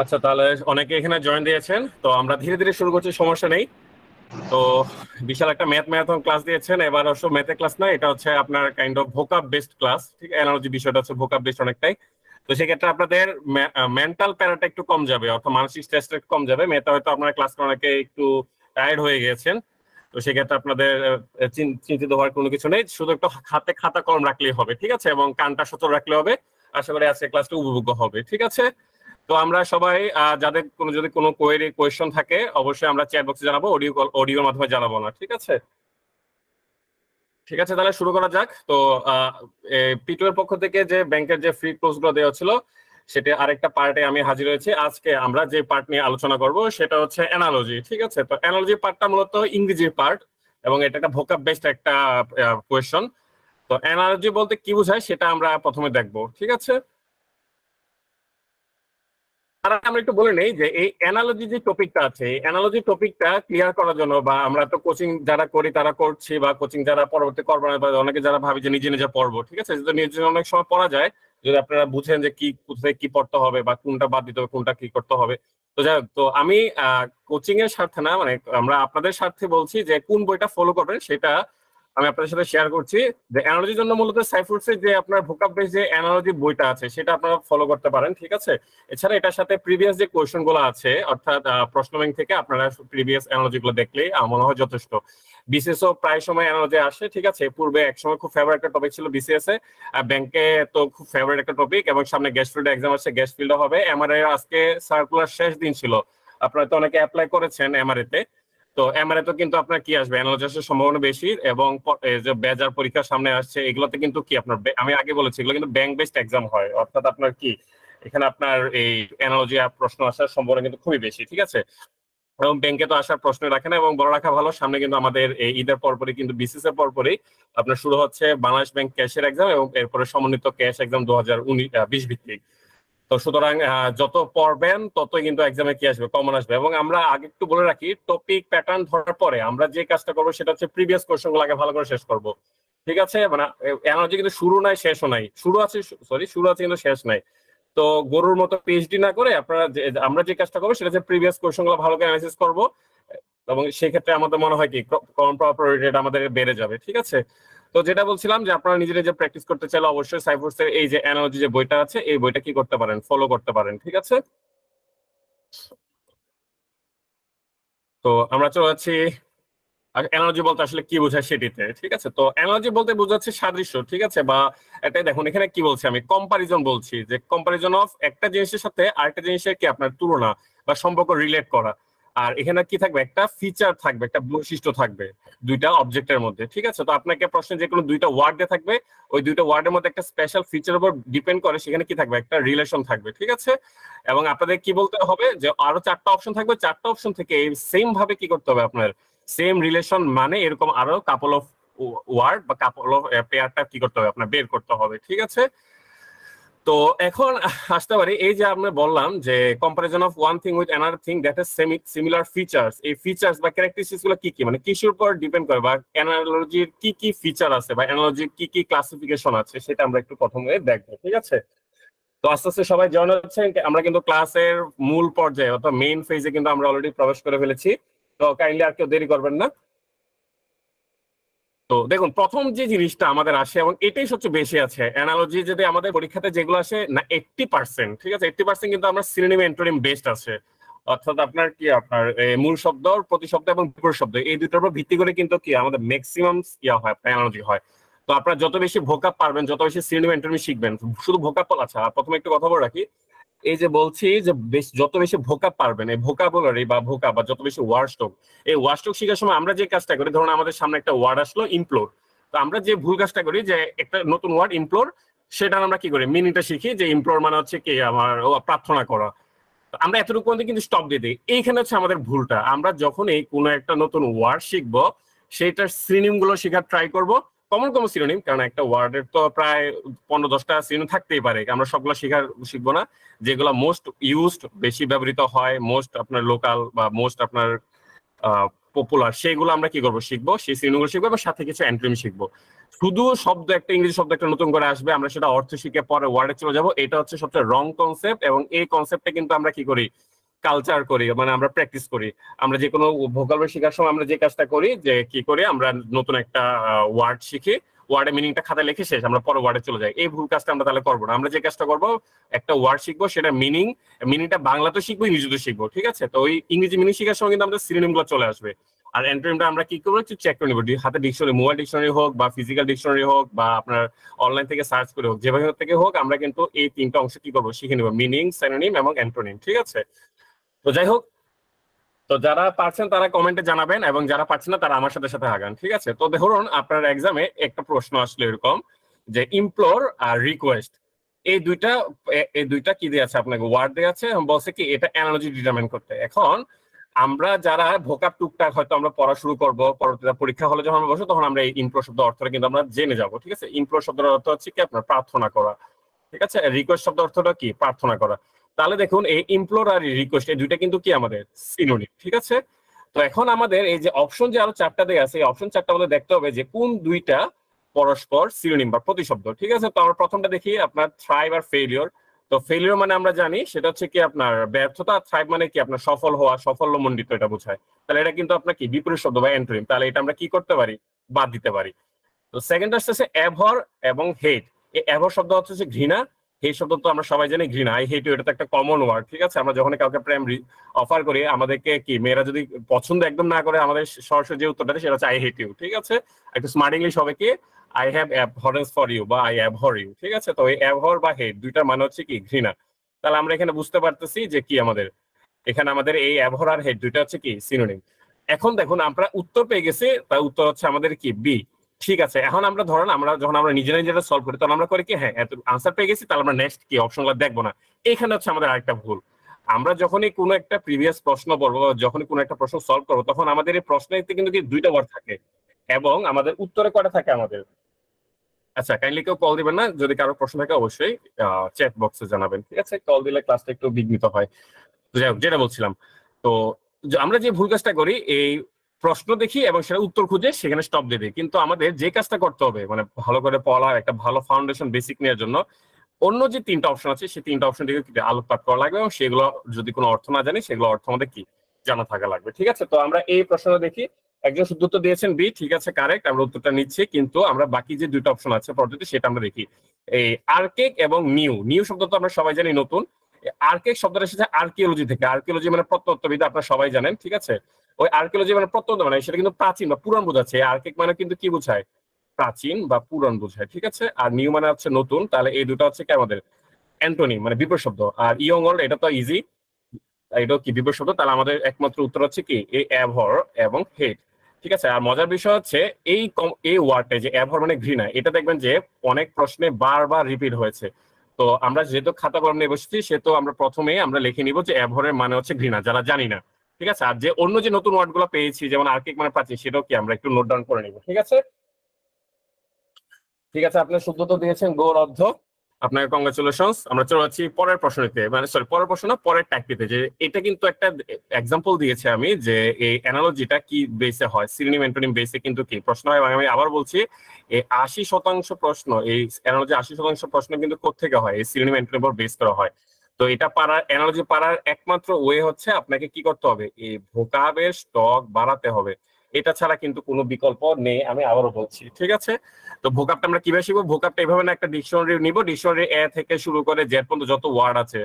আচ্ছা তাহলে অনেকে এখানে জয়েন দিয়েছেন তো আমরা ধীরে ধীরে শুরু করছি সমস্যা নেই তো বিশাল একটা ম্যাথ ম্যারাথন ক্লাস দিয়েছেন এবার অবশ্য ম্যাথের ক্লাস না এটা হচ্ছে আপনার kind of vocab based class ঠিক অ্যানালজি বিষয়টা হচ্ছে ভোকাপ বেসড অনেকটাই তো সেক্ষেত্রে আপনাদের মেন্টাল প্যারাটা একটু কম যাবে অর্থাৎ মানসিক স্ট্রেসটা একটু কম যাবে মেয়েটা হয়তো আপনারা ক্লাস করে অনেকে একটু টায়ার্ড হয়ে গেছেন তো সেক্ষেত্রে আপনাদের চিন্তিত হওয়ার কোনো কিছু নেই শুধু একটু হাতে খাতা কলম রাখলেই হবে ঠিক আছে এবং কানটা সচল রাখলে হবে আশা করি আজকে ক্লাসটা উপভোগ্য হবে ঠিক আছে তো আমরা সবাই যাদের কোনো যদি কোনো কোয়েরি কোয়েশন থাকে অবশ্যই আমরা চ্যাট বক্সে জানাবো অডিও কল অডিওর মাধ্যমে জানাবো না ঠিক আছে ঠিক আছে তাহলে শুরু করা যাক তো এর পক্ষ থেকে যে ব্যাংকের যে ফ্রি ক্লোজ গুলো দেওয়া ছিল সেটা আরেকটা পার্টে আমি হাজির হয়েছি আজকে আমরা যে পার্ট নিয়ে আলোচনা করব সেটা হচ্ছে অ্যানালজি ঠিক আছে তো অ্যানালজি পার্টটা মূলত ইংরেজির পার্ট এবং এটা একটা ভোকাব বেসড একটা কোয়েশন তো অ্যানালজি বলতে কি বোঝায় সেটা আমরা প্রথমে দেখব ঠিক আছে আর আমরা একটু বলে নেই যে এই অ্যানালজি যে টপিকটা আছে অ্যানালজি টপিকটা ক্লিয়ার করার জন্য বা আমরা তো কোচিং যারা করি তারা করছি বা কোচিং যারা পরবর্তী করবো না অনেকে যারা ভাবি যে নিজে নিজে পড়বো ঠিক আছে যদি নিজে অনেক সময় পড়া যায় যদি আপনারা বুঝেন যে কি কোথায় কি পড়তে হবে বা কোনটা বাদ দিতে হবে কোনটা কি করতে হবে তো যাই তো আমি কোচিং এর স্বার্থে না মানে আমরা আপনাদের স্বার্থে বলছি যে কোন বইটা ফলো করবেন সেটা আমি আপনাদের সাথে শেয়ার করছি যে অ্যানালজির জন্য মূলত সাইফুডসের যে আপনার ভোকাপ বেস যে অ্যানালজি বইটা আছে সেটা আপনারা ফলো করতে পারেন ঠিক আছে এছাড়া এটার সাথে প্রিভিয়াস যে কোয়েশনগুলো আছে অর্থাৎ প্রশ্ন ব্যাংক থেকে আপনারা প্রিভিয়াস অ্যানালজিগুলো দেখলেই মনে হয় যথেষ্ট ও প্রায় সময় অ্যানালজি আসে ঠিক আছে পূর্বে একসময় খুব ফেভারিট একটা টপিক ছিল বিসিএস এ ব্যাংকে তো খুব ফেভারিট একটা টপিক এবং সামনে গ্যাস ফিল্ড এক্সাম আছে গ্যাস ফিল্ড হবে এমআরআই আজকে সার্কুলার শেষ দিন ছিল আপনারা তো অনেকে অ্যাপ্লাই করেছেন এমআরআই তে তো তো কিন্তু আপনার কি আসবে সম্ভাবনা বেশি এবং যে বেজার পরীক্ষা সামনে আসছে এগুলোতে কিন্তু কি আপনার আমি আগে বলেছি এগুলো কিন্তু ব্যাংক বেসড এক্সাম হয় অর্থাৎ আপনার কি এখানে আপনার এই অ্যানালজি প্রশ্ন আসার সম্ভাবনা কিন্তু খুবই বেশি ঠিক আছে এবং ব্যাংকে তো আসার প্রশ্ন রাখে না এবং বড় রাখা ভালো সামনে কিন্তু আমাদের এই ঈদের পরপরই কিন্তু বিসিএস এর পরপরই আপনার শুরু হচ্ছে বাংলাদেশ ব্যাংক ক্যাশের এক্সাম এবং এরপরে সমন্বিত ক্যাশ এক্সাম দু হাজার উনিশ বিশ ভিত্তিক তো সুতরাং যত পড়বেন তত কিন্তু এক্সামে কি আসবে কমন আসবে এবং আমরা আগে একটু বলে রাখি টপিক প্যাটার্ন ধরার পরে আমরা যে কাজটা করবো সেটা হচ্ছে প্রিভিয়াস কোয়েশন গুলো আগে ভালো করে শেষ করব ঠিক আছে মানে এনার্জি কিন্তু শুরু নাই শেষও নাই শুরু আছে সরি শুরু আছে কিন্তু শেষ নাই তো গরুর মতো পিএইচডি না করে আপনারা আমরা যে কাজটা করবো সেটা হচ্ছে প্রিভিয়াস কোয়েশন গুলো ভালো করে অ্যানালাইসিস করবো এবং সেক্ষেত্রে আমাদের মনে হয় কি কম প্রপার রেট আমাদের বেড়ে যাবে ঠিক আছে তো যেটা বলছিলাম যে আপনারা নিজেরা যে প্র্যাকটিস করতে চাইলে অবশ্যই সাইফোর্সের এই যে অ্যানালজি যে বইটা আছে এই বইটা কি করতে পারেন ফলো করতে পারেন ঠিক আছে তো আমরা চলে যাচ্ছি অ্যানালজি বলতে আসলে কি বোঝায় সেটিতে ঠিক আছে তো অ্যানালজি বলতে বোঝাচ্ছে সাদৃশ্য ঠিক আছে বা এটাই দেখুন এখানে কি বলছি আমি কম্পারিজন বলছি যে কম্পারিজন অফ একটা জিনিসের সাথে আরেকটা জিনিসের কি আপনার তুলনা বা সম্পর্ক রিলেট করা আর এখানে কি থাকবে একটা ফিচার থাকবে একটা বৈশিষ্ট্য থাকবে দুইটা অবজেক্টের মধ্যে ঠিক আছে তো আপনাকে প্রশ্ন যে কোনো দুইটা ওয়ার্ডে থাকবে ওই দুইটা ওয়ার্ডের মধ্যে একটা স্পেশাল ফিচার উপর ডিপেন্ড করে সেখানে কি থাকবে একটা রিলেশন থাকবে ঠিক আছে এবং আপনাদের কি বলতে হবে যে আরো চারটা অপশন থাকবে চারটা অপশন থেকে সেম ভাবে কি করতে হবে আপনার সেম রিলেশন মানে এরকম আরো কাপল অফ ওয়ার্ড বা কাপল অফ পেয়ারটা কি করতে হবে আপনার বের করতে হবে ঠিক আছে তো এখন আসতে পারি এই যে আমরা বললাম যে comparison of one thing with another thing that is semi similar features এই ফিচার্স বা ক্যারেক্টারিস্টিক্স গুলো কি কি মানে কিসের উপর ডিপেন্ড করে বা অ্যানালজির কি কি ফিচার আছে বা অ্যানালজির কি কি ক্লাসিফিকেশন আছে সেটা আমরা একটু প্রথমে দেখবো ঠিক আছে তো আস্তে আস্তে সবাই জয়েন হচ্ছেন আমরা কিন্তু ক্লাসের মূল পর্যায়ে অর্থাৎ মেইন ফেজে কিন্তু আমরা অলরেডি প্রবেশ করে ফেলেছি তো কাইন্ডলি আর কেউ দেরি করবেন না তো দেখুন প্রথম যে জিনিসটা আমাদের আসে এবং এটাই সবচেয়ে বেশি আছে অ্যানালজি যদি আমাদের পরীক্ষাতে যেগুলো আসে না এইটটি পার্সেন্ট ঠিক আছে এইটটি পার্সেন্ট কিন্তু আমরা সিনোনিম এন্টোনিম বেস্ট আছে অর্থাৎ আপনার কি আপনার মূল শব্দ শব্দ এবং বিপরীত শব্দ এই দুটোর উপর ভিত্তি করে কিন্তু কি আমাদের ম্যাক্সিমাম ইয়া হয় অ্যানালজি হয় তো আপনারা যত বেশি ভোকাপ পারবেন যত বেশি সিনোনিম এন্টোনিম শিখবেন শুধু ভোকাপ আছে প্রথমে একটু কথা বলে রাখি এই যে বলছি যে যত বেশি ভোকা পারবেন এই ভোকাবুলারি বা ভোকা বা যত বেশি ওয়ার্ডস্টক এই ওয়ার্ডস্টক শিখার সময় আমরা যে কাজটা করি ধরুন আমাদের সামনে একটা ওয়ার্ড আসলো ইমপ্লোর তো আমরা যে ভুল কাজটা করি যে একটা নতুন ওয়ার্ড ইমপ্লোর সেটা আমরা কি করি মিনিটা শিখি যে ইমপ্লোর মানে হচ্ছে কি আমার প্রার্থনা করা আমরা এতটুকু পর্যন্ত কিন্তু স্টপ দিয়ে দিই এইখানে হচ্ছে আমাদের ভুলটা আমরা যখন এই কোনো একটা নতুন ওয়ার্ড শিখবো সেটার শ্রেণীগুলো শেখার ট্রাই করবো কমন কমন সিনোনিম কারণ একটা ওয়ার্ডের তো প্রায় পনেরো দশটা সিনোনিম থাকতেই পারে আমরা সবগুলো শেখার শিখবো না যেগুলো মোস্ট ইউজড বেশি ব্যবহৃত হয় মোস্ট আপনার লোকাল বা মোস্ট আপনার পপুলার সেগুলো আমরা কি করবো শিখবো সেই সিনেমাগুলো শিখবো এবং সাথে কিছু অ্যান্ট্রিম শিখবো শুধু শব্দ একটা ইংরেজি শব্দ একটা নতুন করে আসবে আমরা সেটা অর্থ শিখে পরে ওয়ার্ডে চলে যাবো এটা হচ্ছে সবচেয়ে রং কনসেপ্ট এবং এই কনসেপ্টটা কিন্তু আমরা কি করি কালচার করি মানে আমরা প্র্যাকটিস করি আমরা যে কোনো ভোকাল শেখার সময় আমরা যে কাজটা করি যে কি করে আমরা নতুন একটা ওয়ার্ড শিখি ওয়ার্ডের মিনিংটা খাতা লিখে শেষ আমরা পরে ওয়ার্ডে চলে যাই এই ভুল কাজটা আমরা তাহলে করবো না আমরা যে কাজটা করবো একটা ওয়ার্ড শিখবো সেটা মিনিং মিনিংটা বাংলা তো শিখবো ইংরেজিতে শিখবো ঠিক আছে তো ওই ইংরেজি মিনিং শিখার সময় কিন্তু আমাদের সিনোনিম গুলো চলে আসবে আর এন্ট্রিমটা আমরা কি করবো একটু চেক করে নেবো হাতে ডিকশনারি মোবাইল ডিকশনারি হোক বা ফিজিক্যাল ডিকশনারি হোক বা আপনার অনলাইন থেকে সার্চ করে হোক যেভাবে থেকে হোক আমরা কিন্তু এই তিনটা অংশ কি করবো শিখে নেবো মিনিং স্যানোনিম এবং এন্ট্রোনিম ঠিক আছে তো যাই হোক তো যারা পারছেন তারা কমেন্টে জানাবেন এবং যারা পারছেন না তারা আমার সাথে সাথে আগান ঠিক আছে তো ধরুন আপনার এক্সামে একটা প্রশ্ন আসলো এরকম যে ইমপ্লোর আর রিকোয়েস্ট এই দুইটা এই দুইটা কি দেয়া আছে আপনাকে ওয়ার্ড দেয়া আছে বলছে কি এটা অ্যানালজি ডিটারমাইন করতে এখন আমরা যারা ভোকাব টুকটাক হয়তো আমরা পড়া শুরু করব পরবর্তীতে পরীক্ষা হলে যখন আমরা বসবো তখন আমরা এই ইমপ্লোর শব্দ অর্থটা কিন্তু আমরা জেনে যাব ঠিক আছে ইমপ্লোর শব্দের অর্থ হচ্ছে কি আপনার প্রার্থনা করা ঠিক আছে রিকোয়েস্ট শব্দ অর্থটা কি প্রার্থনা করা তাহলে দেখুন এই ইমপ্লোর আর রিকোয়েস্ট এই দুইটা কিন্তু কি আমাদের সিনোনিম ঠিক আছে তো এখন আমাদের এই যে অপশন যে আরো চারটা দেয়া আছে এই অপশন চারটা আমাদের দেখতে হবে যে কোন দুইটা পরস্পর সিনোনিম বা প্রতিশব্দ ঠিক আছে তো আমরা প্রথমটা দেখি আপনার থ্রাইভ আর ফেলিওর তো ফেলিওর মানে আমরা জানি সেটা হচ্ছে কি আপনার ব্যর্থতা আর থ্রাইভ মানে কি আপনার সফল হওয়া সাফল্য মণ্ডিত এটা বোঝায় তাহলে এটা কিন্তু আপনার কি বিপরীত শব্দ বা এন্ট্রিম তাহলে এটা আমরা কি করতে পারি বাদ দিতে পারি তো সেকেন্ড আসতেছে অ্যাভর এবং হেট এই অ্যাভর শব্দ হচ্ছে ঘৃণা হে শব্দ তো আমরা সবাই জানি ঘৃণা আই হেট ইউ এটা তো একটা কমন ওয়ার্ড ঠিক আছে আমরা যখন কাউকে প্রেম অফার করি আমাদেরকে কি মেয়েরা যদি পছন্দ একদম না করে আমাদের সরাসরি যে উত্তরটা সেটা হচ্ছে আই হেট ইউ ঠিক আছে একটু স্মার্ট ইংলিশ হবে কি I have abhorrence for you বা আই অ্যাভর ইউ ঠিক আছে তো এই অ্যাভর বা হেট দুইটার মানে হচ্ছে কি ঘৃণা তাহলে আমরা এখানে বুঝতে পারতেছি যে কি আমাদের এখানে আমাদের এই অ্যাভর আর হেড দুইটা হচ্ছে কি সিনোনিম এখন দেখুন আমরা উত্তর পেয়ে গেছি তার উত্তর হচ্ছে আমাদের কি বি ঠিক আছে এখন আমরা ধরেন আমরা যখন আমরা নিজেরা নিজেরা সলভ করি তখন আমরা করি কি হ্যাঁ এত আনসার পেয়ে গেছি তাহলে আমরা নেক্সট কি অপশনগুলো দেখবো না এখানে হচ্ছে আমাদের আরেকটা ভুল আমরা যখনই কোনো একটা প্রিভিয়াস প্রশ্ন বলবো যখনই কোনো একটা প্রশ্ন সলভ করবো তখন আমাদের এই প্রশ্নেতে কিন্তু কি দুইটা ওয়ার্ড থাকে এবং আমাদের উত্তরে কটা থাকে আমাদের আচ্ছা কাইন্ডলি কেউ কল দিবেন না যদি কারো প্রশ্ন থাকে অবশ্যই চ্যাট বক্সে জানাবেন ঠিক আছে কল দিলে ক্লাসটা একটু বিঘ্নিত হয় যাই হোক যেটা বলছিলাম তো আমরা যে ভুল কাজটা করি এই প্রশ্ন দেখি এবং সেটা উত্তর খুঁজে সেখানে স্টপ দিয়ে দিই কিন্তু আমাদের যে কাজটা করতে হবে মানে ভালো করে পড়া একটা ভালো ফাউন্ডেশন বেসিক নেওয়ার জন্য অন্য যে তিনটা অপশন আছে সেই তিনটা অপশন থেকে আলোকপাত করা লাগবে এবং সেগুলো যদি কোনো অর্থ না জানি সেগুলো অর্থ আমাদের কি জানা থাকা লাগবে ঠিক আছে তো আমরা এই প্রশ্নটা দেখি একজন শুধু উত্তর দিয়েছেন বি ঠিক আছে কারেক্ট আমরা উত্তরটা নিচ্ছি কিন্তু আমরা বাকি যে দুইটা অপশন আছে পরবর্তীতে সেটা আমরা দেখি এই আর্কেক এবং নিউ নিউ শব্দ তো আমরা সবাই জানি নতুন আর্কেক শব্দটা এসেছে আর্কিওলজি থেকে আর্কিওলজি মানে প্রত্নতত্ত্ববিদ আপনারা সবাই জানেন ঠিক আছে ওই আর্কিওলজি মানে প্রত্যন্ত মানে সেটা কিন্তু প্রাচীন বা পুরান বোঝাচ্ছে আর্কেক মানে কিন্তু কি বোঝায় প্রাচীন বা পুরান বোঝায় ঠিক আছে আর নিউ মানে হচ্ছে নতুন তাহলে এই দুটো হচ্ছে কি আমাদের অ্যান্টনি মানে বিপর শব্দ আর ইয়ং ওল্ড এটা তো ইজি এটা কি বিপর শব্দ তাহলে আমাদের একমাত্র উত্তর হচ্ছে কি এই অ্যাভর এবং হেড ঠিক আছে আর মজার বিষয় হচ্ছে এই এই ওয়ার্ডটা যে অ্যাভর মানে ঘৃণা এটা দেখবেন যে অনেক প্রশ্নে বারবার রিপিট হয়েছে তো আমরা যেহেতু খাতা কলম নিয়ে বসেছি সেহেতু আমরা প্রথমে আমরা লিখে নিব যে অ্যাভরের মানে হচ্ছে ঘৃণা যারা জানি না ঠিক আছে আর যে অন্য যে নতুন ওয়ার্ড গুলো পেয়েছি যেমন আর্কিক মানে প্রাচীন সেটাও কি আমরা একটু নোট ডাউন করে নিব ঠিক আছে ঠিক আছে আপনি শুদ্ধ তো দিয়েছেন গৌর অর্ধ আপনাকে কংগ্রেচুলেশনস আমরা চলে যাচ্ছি পরের প্রশ্নতে মানে সরি পরের প্রশ্ন না পরের ট্যাক্টিতে যে এটা কিন্তু একটা এক্সাম্পল দিয়েছে আমি যে এই অ্যানালজিটা কি বেসে হয় সিরিনিম অ্যান্টোনিম বেসে কিন্তু কি প্রশ্ন হয় আমি আবার বলছি এই আশি শতাংশ প্রশ্ন এই অ্যানালজি আশি শতাংশ প্রশ্ন কিন্তু কোথেকে হয় এই সিরিনিম অ্যান্টোনিম উপর বেস করা হয় তো এটা পারার অ্যানালজি পারার একমাত্র ওয়ে হচ্ছে আপনাকে কি করতে হবে এই ভোকাবের স্টক বাড়াতে হবে এটা ছাড়া কিন্তু কোনো বিকল্প নেই আমি আবারও বলছি ঠিক আছে তো ভোকাপটা আমরা কিভাবে শিখবো ভোকাপটা এভাবে না একটা ডিকশনারি নিব ডিকশনারি এ থেকে শুরু করে জেড পর্যন্ত যত ওয়ার্ড আছে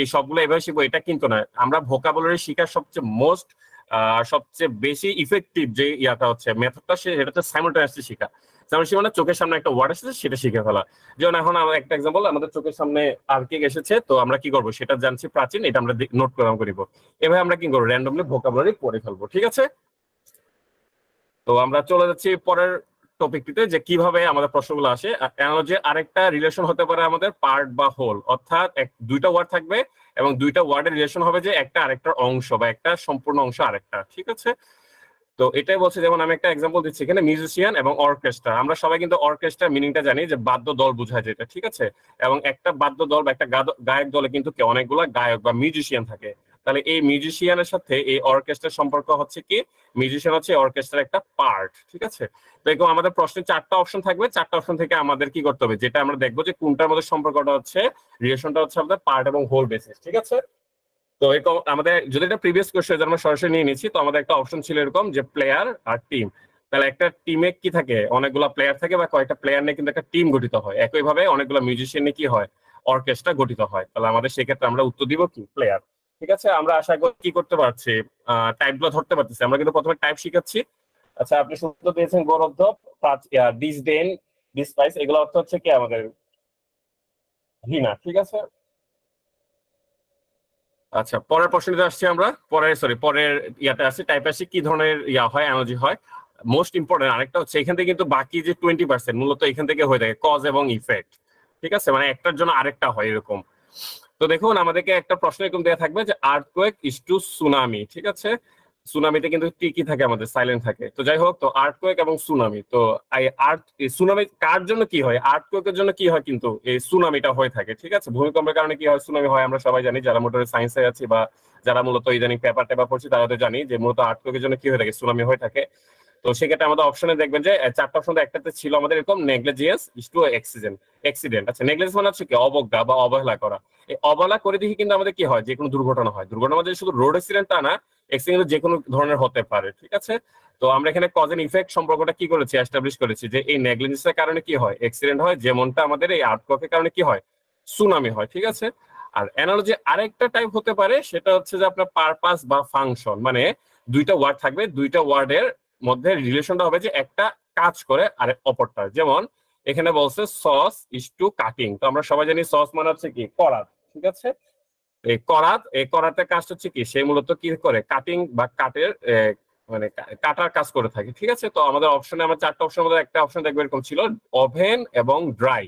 এই সবগুলো এভাবে শিখবো এটা কিন্তু না আমরা ভোকাবুলারি শিখার সবচেয়ে মোস্ট সবচেয়ে বেশি ইফেক্টিভ যে ইয়াটা হচ্ছে মেথডটা সেটা হচ্ছে সাইমultaneously শেখা সাইমultaneously মানে চোখের সামনে একটা ওয়ার্ড এসেছে সেটা শিখে ফেলা যেমন এখন আমার একটা এক্সাম্পল আমাদের চোখের সামনে আর্কিক এসেছে তো আমরা কি করব সেটা জানছি প্রাচীন এটা আমরা নোট করাম করিব এভাবে আমরা কি করব র্যান্ডমলি ভোকাবুলারি পড়ে ফেলবো ঠিক আছে তো আমরা চলে যাচ্ছি পরের টপিকটিতে যে কিভাবে আমাদের প্রশ্নগুলো আসে অ্যানালজি আরেকটা রিলেশন হতে পারে আমাদের পার্ট বা হোল অর্থাৎ দুইটা ওয়ার্ড থাকবে এবং দুইটা ওয়ার্ডের রিলেশন হবে যে একটা আরেকটার অংশ বা একটা সম্পূর্ণ অংশ আরেকটা ঠিক আছে তো এটাই বলছে যেমন আমি একটা এক্সাম্পল দিচ্ছি এখানে মিউজিশিয়ান এবং অর্কেস্ট্রা আমরা সবাই কিন্তু অর্কেস্ট্রা মিনিংটা জানি যে বাদ্য দল বোঝায় যেটা ঠিক আছে এবং একটা বাদ্য দল বা একটা গায়ক দলে কিন্তু অনেকগুলো গায়ক বা মিউজিশিয়ান থাকে তাহলে এই মিউজিশিয়ানের সাথে এই অর্কেস্ট্রার সম্পর্ক হচ্ছে কি মিউজিশিয়ান হচ্ছে অর্কেস্ট্রার একটা পার্ট ঠিক আছে তো আমাদের প্রশ্নে চারটা অপশন থাকবে চারটা অপশন থেকে আমাদের কি করতে হবে যেটা আমরা দেখবো যে কোনটার মধ্যে সম্পর্কটা হচ্ছে রিলেশনটা হচ্ছে আমাদের পার্ট এবং হোল বেসিস ঠিক আছে তো এরকম আমাদের যদি এটা প্রিভিয়াস কোয়েশ্চন আমরা সরাসরি নিয়ে নিচ্ছি তো আমাদের একটা অপশন ছিল এরকম যে প্লেয়ার আর টিম তাহলে একটা টিমে কি থাকে অনেকগুলো প্লেয়ার থাকে বা কয়েকটা প্লেয়ার নিয়ে কিন্তু একটা টিম গঠিত হয় একইভাবে অনেকগুলো মিউজিশিয়ান নিয়ে কি হয় অর্কেস্ট্রা গঠিত হয় তাহলে আমাদের সেক্ষেত্রে আমরা উত্তর দিব কি প্লেয়ার ঠিক আছে আমরা আশা করি কি করতে পারছি টাইপ গুলো ধরতে পারতেছি আমরা কিন্তু প্রথমে টাইপ শিখাচ্ছি আচ্ছা আপনি সূত্র পেয়েছেন গড় of this then this price এগুলো অর্থ হচ্ছে কি আমাদের ঘৃণা ঠিক আছে আচ্ছা পরের প্রশ্নটা আসছি আমরা পরের সরি পরের ইয়াতে আসছি টাইপ আসছে কি ধরনের ইয়া হয় অ্যানালজি হয় মোস্ট ইম্পর্টেন্ট আরেকটা হচ্ছে এখান থেকে কিন্তু বাকি যে টোয়েন্টি পার্সেন্ট মূলত এখান থেকে হয়ে থাকে কজ এবং ইফেক্ট ঠিক আছে মানে একটার জন্য আরেকটা হয় এরকম তো দেখুন আমাদেরকে একটা প্রশ্ন এরকম দেওয়া থাকবে যে আর্থকোয়েক ইস টু সুনামি ঠিক আছে সুনামিতে কিন্তু কি কি থাকে আমাদের সাইলেন্ট থাকে তো যাই হোক তো আর্থকোয়েক এবং সুনামি তো এই আর্থ সুনামি কার জন্য কি হয় আর্থকোয়েকের জন্য কি হয় কিন্তু এই সুনামিটা হয়ে থাকে ঠিক আছে ভূমিকম্পের কারণে কি হয় সুনামি হয় আমরা সবাই জানি যারা মোটর সায়েন্সে আছি বা যারা মূলত ইদানিং পেপার টেপার পড়ছি তারা তো জানি যে মূলত আর্থকোয়েকের জন্য কি হয়ে থাকে সুনামি হয়ে থাকে তো সেক্ষেত্রে আমাদের অপশনে দেখবেন যে চারটা অপশন একটাতে ছিল আমাদের এরকম negligence is to accident accident আচ্ছা নেগলেজিয়াস মানে হচ্ছে কি অবজ্ঞা বা অবহেলা করা এই অবহেলা করে দেখি কিন্তু আমাদের কি হয় যে কোনো দুর্ঘটনা হয় দুর্ঘটনা মানে শুধু রোড অ্যাক্সিডেন্ট তা না অ্যাক্সিডেন্ট যে কোনো ধরনের হতে পারে ঠিক আছে তো আমরা এখানে কজ এন্ড ইফেক্ট সম্পর্কটা কি করেছি এস্টাবলিশ করেছি যে এই নেগলেজিয়াসের কারণে কি হয় অ্যাক্সিডেন্ট হয় যেমনটা আমাদের এই আর্থকের কারণে কি হয় সুনামি হয় ঠিক আছে আর অ্যানালজি আরেকটা টাইপ হতে পারে সেটা হচ্ছে যে আপনার পারপাস বা ফাংশন মানে দুইটা ওয়ার্ড থাকবে দুইটা ওয়ার্ডের মধ্যে রিলেশনটা হবে যে একটা কাজ করে আর অপরটা যেমন এখানে বলছে সস ইস টু কাটিং তো আমরা সবাই জানি সস মানে হচ্ছে কি করাত ঠিক আছে এই করাত এই করাতে কাজ হচ্ছে কি সে মূলত কি করে কাটিং বা কাটের মানে কাটার কাজ করে থাকে ঠিক আছে তো আমাদের অপশনে আমার চারটা অপশনের মধ্যে একটা অপশন দেখবে এরকম ছিল ওভেন এবং ড্রাই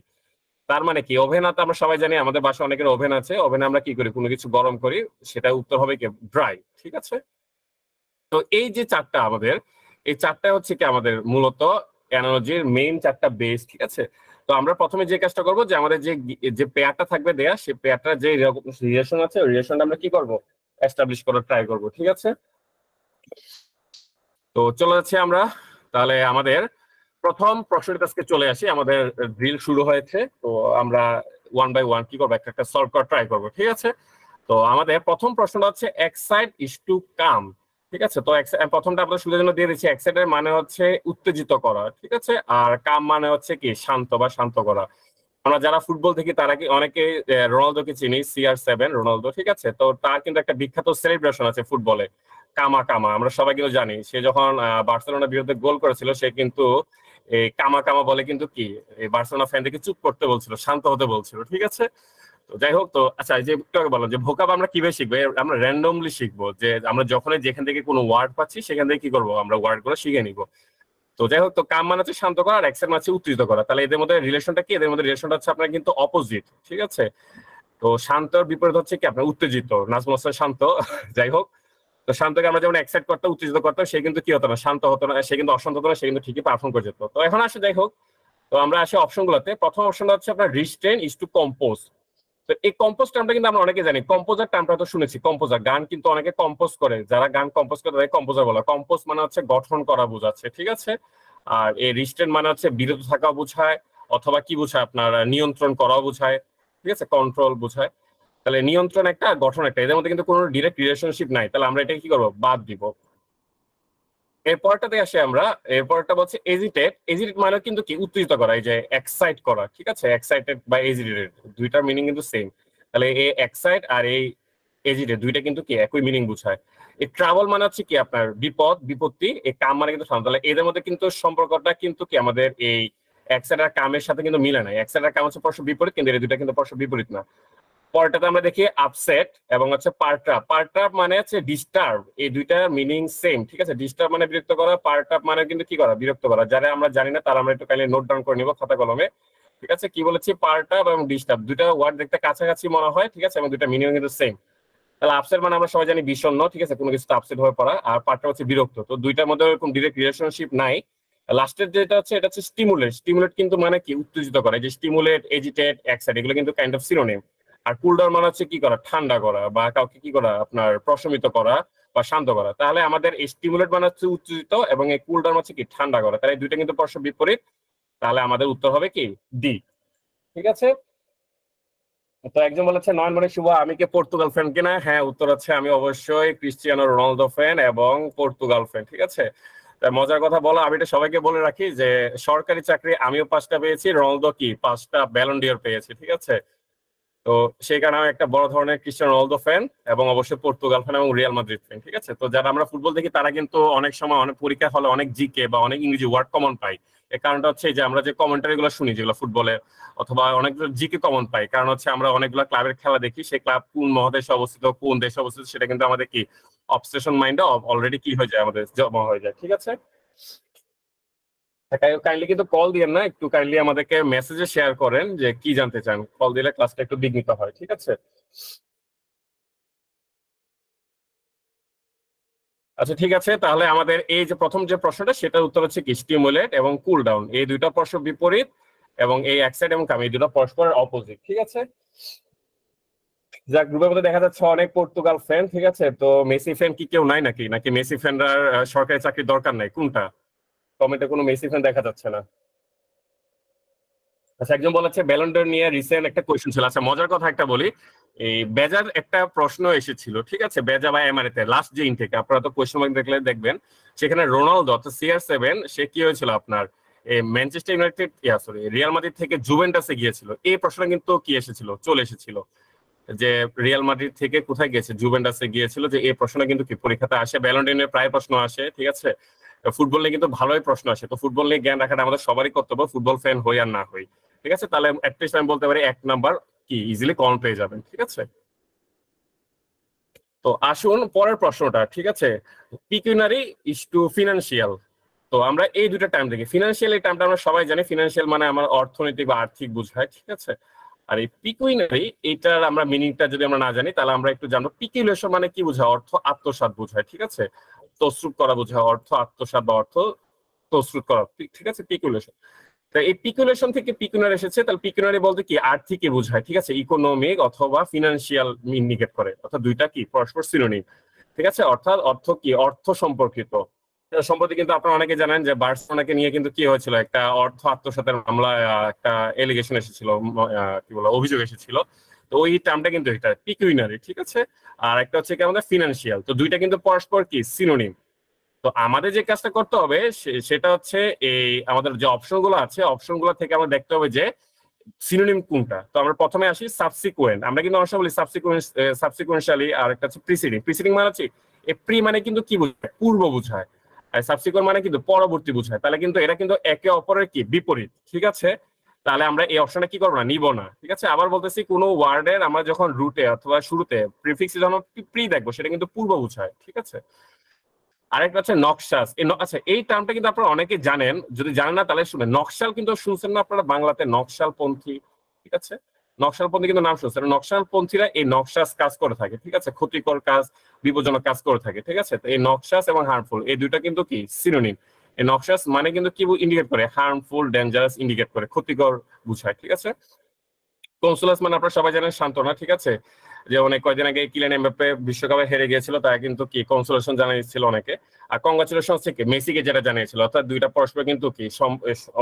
তার মানে কি ওভেন তো আমরা সবাই জানি আমাদের বাসায় অনেকের ওভেন আছে ওভেনে আমরা কি করি কোনো কিছু গরম করি সেটা উত্তর হবে কি ড্রাই ঠিক আছে তো এই যে চারটা আমাদের এই চারটা হচ্ছে কি আমাদের মূলত অ্যানালজির মেইন চারটা বেস ঠিক আছে তো আমরা প্রথমে যে কাজটা করব যে আমাদের যে যে পেয়ারটা থাকবে দেয়া সেই পেয়ারটা যে রিলেশন আছে রিলেশনটা আমরা কি করব এস্টাবলিশ করার ট্রাই করব ঠিক আছে তো চলে যাচ্ছে আমরা তাহলে আমাদের প্রথম প্রশ্নের কাছকে চলে আসি আমাদের ড্রিল শুরু হয়েছে তো আমরা ওয়ান বাই ওয়ান কি করবো একটা একটা সলভ করা ট্রাই করবো ঠিক আছে তো আমাদের প্রথম প্রশ্নটা হচ্ছে এক্সাইড ইস টু কাম ঠিক আছে তো প্রথমটা আপনার সুবিধার জন্য দিয়ে দিচ্ছি এক্সাইটেড মানে হচ্ছে উত্তেজিত করা ঠিক আছে আর কাম মানে হচ্ছে কি শান্ত বা শান্ত করা আমরা যারা ফুটবল থেকে তারা কি অনেকে রোনালদোকে চিনি সিআর সেভেন রোনালদো ঠিক আছে তো তার কিন্তু একটা বিখ্যাত সেলিব্রেশন আছে ফুটবলে কামা কামা আমরা সবাই কিন্তু জানি সে যখন বার্সেলোনার বিরুদ্ধে গোল করেছিল সে কিন্তু কামা কামা বলে কিন্তু কি বার্সেলোনা ফ্যান থেকে চুপ করতে বলছিল শান্ত হতে বলছিল ঠিক আছে তো যাই হোক তো আচ্ছা যে একটু বললাম যে ভোকাব আমরা কিভাবে শিখবো আমরা র্যান্ডমলি শিখবো যে আমরা যখনই যেখান থেকে কোনো ওয়ার্ড পাচ্ছি সেখান থেকে কি করবো আমরা ওয়ার্ড গুলো শিখে নিবো তো যাই হোক তো কাম মানে হচ্ছে শান্ত করা আর এক্সের মানে হচ্ছে উত্তেজিত করা তাহলে এদের মধ্যে রিলেশনটা কি এদের মধ্যে রিলেশনটা হচ্ছে আপনার কিন্তু অপোজিট ঠিক আছে তো শান্ত বিপরীত হচ্ছে কি আপনার উত্তেজিত নাজমুল হোসেন শান্ত যাই হোক তো শান্তকে আমরা যেমন এক্সাইট করতাম উত্তেজিত করতাম সে কিন্তু কি হতো না শান্ত হতো না সে কিন্তু অশান্ত হতো না সে কিন্তু ঠিকই পারফর্ম করে যেত তো এখন আসে যাই হোক তো আমরা আসি অপশনগুলোতে প্রথম অপশনটা হচ্ছে আপনার রিস্ট্রেন ইজ টু কম্পোজ তো এই কম্পোজ টার্মটা কিন্তু আমরা অনেকে জানি কম্পোজার টার্মটা তো শুনেছি কম্পোজার গান কিন্তু অনেকে কম্পোজ করে যারা গান কম্পোজ করে তাদের কম্পোজার বলা কম্পোজ মানে হচ্ছে গঠন করা বোঝাচ্ছে ঠিক আছে আর এই রিস্টেন মানে হচ্ছে বিরত থাকা বোঝায় অথবা কি বোঝায় আপনার নিয়ন্ত্রণ করা বোঝায় ঠিক আছে কন্ট্রোল বোঝায় তাহলে নিয়ন্ত্রণ একটা গঠন একটা এদের মধ্যে কিন্তু কোনো ডিরেক্ট রিলেশনশিপ নাই তাহলে আমরা এটাকে কি করবো বাদ দিব এরপরটাতে আসি আমরা এরপরটা বলছে এজিটেট এজিটেট মানে কিন্তু কি উত্তেজিত করা এই যে এক্সাইট করা ঠিক আছে এক্সাইটেড বা এজিটেড দুইটার মিনিং কিন্তু সেম তাহলে এই এক্সাইট আর এই এজিটেড দুইটা কিন্তু কি একই মিনিং বুঝায় এই ট্রাভেল মানে হচ্ছে কি আপনার বিপদ বিপত্তি এই কাম মানে কিন্তু সাধারণ তাহলে এদের মধ্যে কিন্তু সম্পর্কটা কিন্তু কি আমাদের এই এক্সাইটার কামের সাথে কিন্তু মিলে না এক্সাইটার কাম হচ্ছে পরস্পর বিপরীত কিন্তু এই দুইটা কিন্তু পরস্পর বিপরীত না পরটাতে আমরা দেখি আপসেট এবং হচ্ছে পার্টাপ পার্টাপ মানে হচ্ছে ডিস্টার্ব এই দুইটা মিনিং সেম ঠিক আছে ডিস্টার্ব মানে বিরক্ত করা পার্টাপ মানে কিন্তু কি করা বিরক্ত করা যারা আমরা জানি না তারা আমরা একটু কাইন্ডলি নোট ডাউন করে নিব খাতা কলমে ঠিক আছে কি বলেছি পার্টাপ এবং ডিস্টার্ব দুইটা ওয়ার্ড দেখতে কাছাকাছি মনে হয় ঠিক আছে এবং দুইটা মিনিং কিন্তু সেম তাহলে আপসেট মানে আমরা সবাই জানি বিষণ্ণ ঠিক আছে কোনো কিছু আপসেট হয়ে পড়া আর পার্টটা হচ্ছে বিরক্ত তো দুইটার মধ্যে এরকম ডিরেক্ট রিলেশনশিপ নাই লাস্টের যেটা হচ্ছে এটা হচ্ছে স্টিমুলেট স্টিমুলেট কিন্তু মানে কি উত্তেজিত করে যে স্টিমুলেট এজিটেট এক্সাইট এগুলো কিন্তু কাইন্ড অফ সিনোনিম আর কুলডাউন মানে হচ্ছে কি করা ঠান্ডা করা বা কাউকে কি করা আপনার প্রশমিত করা বা শান্ত করা তাহলে আমাদের স্টিমুলেট মানে হচ্ছে উত্তেজিত এবং এই কুলডাউন হচ্ছে কি ঠান্ডা করা তাহলে দুইটা কিন্তু পরশ বিপরীত তাহলে আমাদের উত্তর হবে কি ডি ঠিক আছে তো একজন বলেছে নয়ন মানে শুভ আমি কি পর্তুগাল ফ্যান কিনা হ্যাঁ উত্তর হচ্ছে আমি অবশ্যই ক্রিস্টিয়ানো রোনালদো ফ্যান এবং পর্তুগাল ফ্যান ঠিক আছে মজার কথা বলো আমি এটা সবাইকে বলে রাখি যে সরকারি চাকরি আমিও পাঁচটা পেয়েছি রোনালদো কি পাঁচটা ব্যালন্ডিয়ার পেয়েছি ঠিক আছে তো সেই কারণে আমি একটা বড় ধরনের ক্রিস্টিয়ান রোনালদো ফ্যান এবং অবশ্যই পর্তুগাল ফ্যান এবং রিয়াল মাদ্রিদ ফ্যান ঠিক আছে তো যারা আমরা ফুটবল দেখি তারা কিন্তু অনেক সময় অনেক পরীক্ষা হলে অনেক জিকে বা অনেক ইংরেজি ওয়ার্ড কমন পাই এর কারণটা হচ্ছে যে আমরা যে কমেন্টারি গুলো শুনি যেগুলো ফুটবলে অথবা অনেকগুলো জিকে কমন পাই কারণ হচ্ছে আমরা অনেকগুলো ক্লাবের খেলা দেখি সেই ক্লাব কোন মহাদেশে অবস্থিত কোন দেশে অবস্থিত সেটা কিন্তু আমাদের কি অবসেশন মাইন্ড অলরেডি কি হয়ে যায় আমাদের জমা হয়ে যায় ঠিক আছে কাইন্ডলি কিন্তু কল দিয়ে না একটু কাইন্ডলি আমাদেরকে মেসেজে শেয়ার করেন যে কি জানতে চান কল দিলে ক্লাসটা একটু বিঘ্নিত হয় ঠিক আছে আচ্ছা ঠিক আছে তাহলে আমাদের এই যে প্রথম যে প্রশ্নটা সেটার উত্তর হচ্ছে কি স্টিমুলেট এবং কুল ডাউন এই দুইটা প্রশ্ন বিপরীত এবং এই সাইড এবং কাম এই দুটো পরস্পরের অপোজিট ঠিক আছে যাক গ্রুপের মধ্যে দেখা যাচ্ছে অনেক পর্তুগাল ফ্রেন্ড ঠিক আছে তো মেসি ফ্রেন্ড কি কেউ নাই নাকি নাকি মেসি ফ্রেন্ডরা সরকারি চাকরির দরকার নাই কোনটা কমেন্টে কোনো মেসি ফ্যান দেখা যাচ্ছে না আচ্ছা একজন বলেছে ব্যালন্ডার নিয়ে রিসেন্ট একটা কোয়েশ্চেন ছিল আচ্ছা মজার কথা একটা বলি এই বেজার একটা প্রশ্ন এসেছিল ঠিক আছে বেজা বা এমআরএতে লাস্ট যে ইনটেক আপনারা তো কোয়েশ্চন মার্ক দেখলে দেখবেন সেখানে রোনালদো অর্থাৎ সিআর সেভেন সে কি হয়েছিল আপনার Manchester United yeah sorry Real Madrid থেকে জুভেন্টাসে গিয়েছিল এই প্রশ্ন কিন্তু কি এসেছিল চলে এসেছিল যে রিয়াল মাদ্রিদ থেকে কোথায় গিয়েছে জুভেন্টাসে গিয়েছিল যে এই প্রশ্ন কিন্তু কি পরীক্ষাতে আসে ব্যালন্ডিনের প্রায় প্রশ্ন আসে ঠিক আছে ফুটবল নিয়ে কিন্তু ভালোই প্রশ্ন আসে তো ফুটবল নিয়ে জ্ঞান রাখাটা আমাদের সবারই কর্তব্য ফুটবল ফ্যান হই আর না হই ঠিক আছে তাহলে অ্যাটলিস্ট আমি বলতে পারি এক নাম্বার কি ইজিলি কমন পেয়ে যাবেন ঠিক আছে তো আসুন পরের প্রশ্নটা ঠিক আছে পিকুনারি ইস টু ফিনান্সিয়াল তো আমরা এই দুটা টাইম দেখি ফিনান্সিয়াল এই টাইমটা আমরা সবাই জানি ফিনান্সিয়াল মানে আমার অর্থনৈতিক বা আর্থিক বুঝায় ঠিক আছে আর এই পিকুইনারি এটার আমরা মিনিংটা যদি আমরা না জানি তাহলে আমরা একটু জানবো পিকুলেশন মানে কি বোঝায় অর্থ আত্মসাত বোঝায় ঠিক আছে তসরুপ করা বোঝা অর্থ আত্মসাত বা অর্থ তসরুপ করা ঠিক আছে পিকুলেশন তা এই পিকুলেশন থেকে পিকুনার এসেছে তাহলে পিকুনারে বলতে কি আর্থিকে বোঝায় ঠিক আছে ইকোনমিক অথবা ফিনান্সিয়াল ইন্ডিকেট করে অর্থাৎ দুইটা কি পরস্পর সিনোনিম ঠিক আছে অর্থাৎ অর্থ কি অর্থ সম্পর্কিত সম্প্রতি কিন্তু আপনারা অনেকে জানেন যে বার্সোনাকে নিয়ে কিন্তু কি হয়েছিল একটা অর্থ আত্মসাতের মামলা একটা এলিগেশন এসেছিল কি বলে অভিযোগ এসেছিল তো ওই টার্মটা কিন্তু এটা পিকুইনারি ঠিক আছে আর একটা হচ্ছে কি আমাদের ফিনান্সিয়াল তো দুইটা কিন্তু পরস্পর কি সিনোনিম তো আমাদের যে কাজটা করতে হবে সেটা হচ্ছে এই আমাদের যে অপশনগুলো আছে অপশনগুলো থেকে আমরা দেখতে হবে যে সিনোনিম কোনটা তো আমরা প্রথমে আসি সাবসিকুয়েন্ট আমরা কিন্তু অংশ বলি সাবসিকুয়েন্ট সাবসিকুয়েন্টশালি আর একটা হচ্ছে প্রিসিডিং প্রিসিডিং মানে হচ্ছে এ প্রি মানে কিন্তু কি বোঝায় পূর্ব বোঝায় আর সাবসিকুয়েন্ট মানে কিন্তু পরবর্তী বোঝায় তাহলে কিন্তু এরা কিন্তু একে অপরের কি বিপরীত ঠিক আছে তাহলে আমরা এই অপশনটা কি করবো না নিব না ঠিক আছে আবার বলতেছি কোনো ওয়ার্ডের আমরা যখন রুটে অথবা শুরুতে প্রিফিক্স যখন প্রি দেখবো সেটা কিন্তু পূর্ব বুঝায় ঠিক আছে আরেকটা হচ্ছে নকশাস আচ্ছা এই টার্মটা কিন্তু আপনারা অনেকে জানেন যদি জানেন না তাহলে শুনে নকশাল কিন্তু শুনছেন না আপনারা বাংলাতে নকশাল পন্থী ঠিক আছে নকশাল পন্থী কিন্তু নাম শুনছেন নকশাল পন্থীরা এই নকশাস কাজ করে থাকে ঠিক আছে ক্ষতিকর কাজ বিপজ্জনক কাজ করে থাকে ঠিক আছে এই নকশাস এবং হার্মফুল এই দুইটা কিন্তু কি সিনোনিম নকশাস মানে কিন্তু কি ইন্ডিকেট করে হার্মফুল ডেঞ্জারাস ইন্ডিকেট করে ক্ষতিকর বুঝায় ঠিক আছে কনসুলাস মানে আপনারা সবাই জানেন সান্ত্বনা ঠিক আছে যে অনেক আগে কিলেন বিশ্বকাপে হেরে গিয়েছিল তারা কিন্তু কি কনসুলেশন জানিয়েছিল অনেকে আর কংগ্রাচুলেশন থেকে মেসিকে যেটা জানিয়েছিল অর্থাৎ দুইটা পরস্পর কিন্তু কি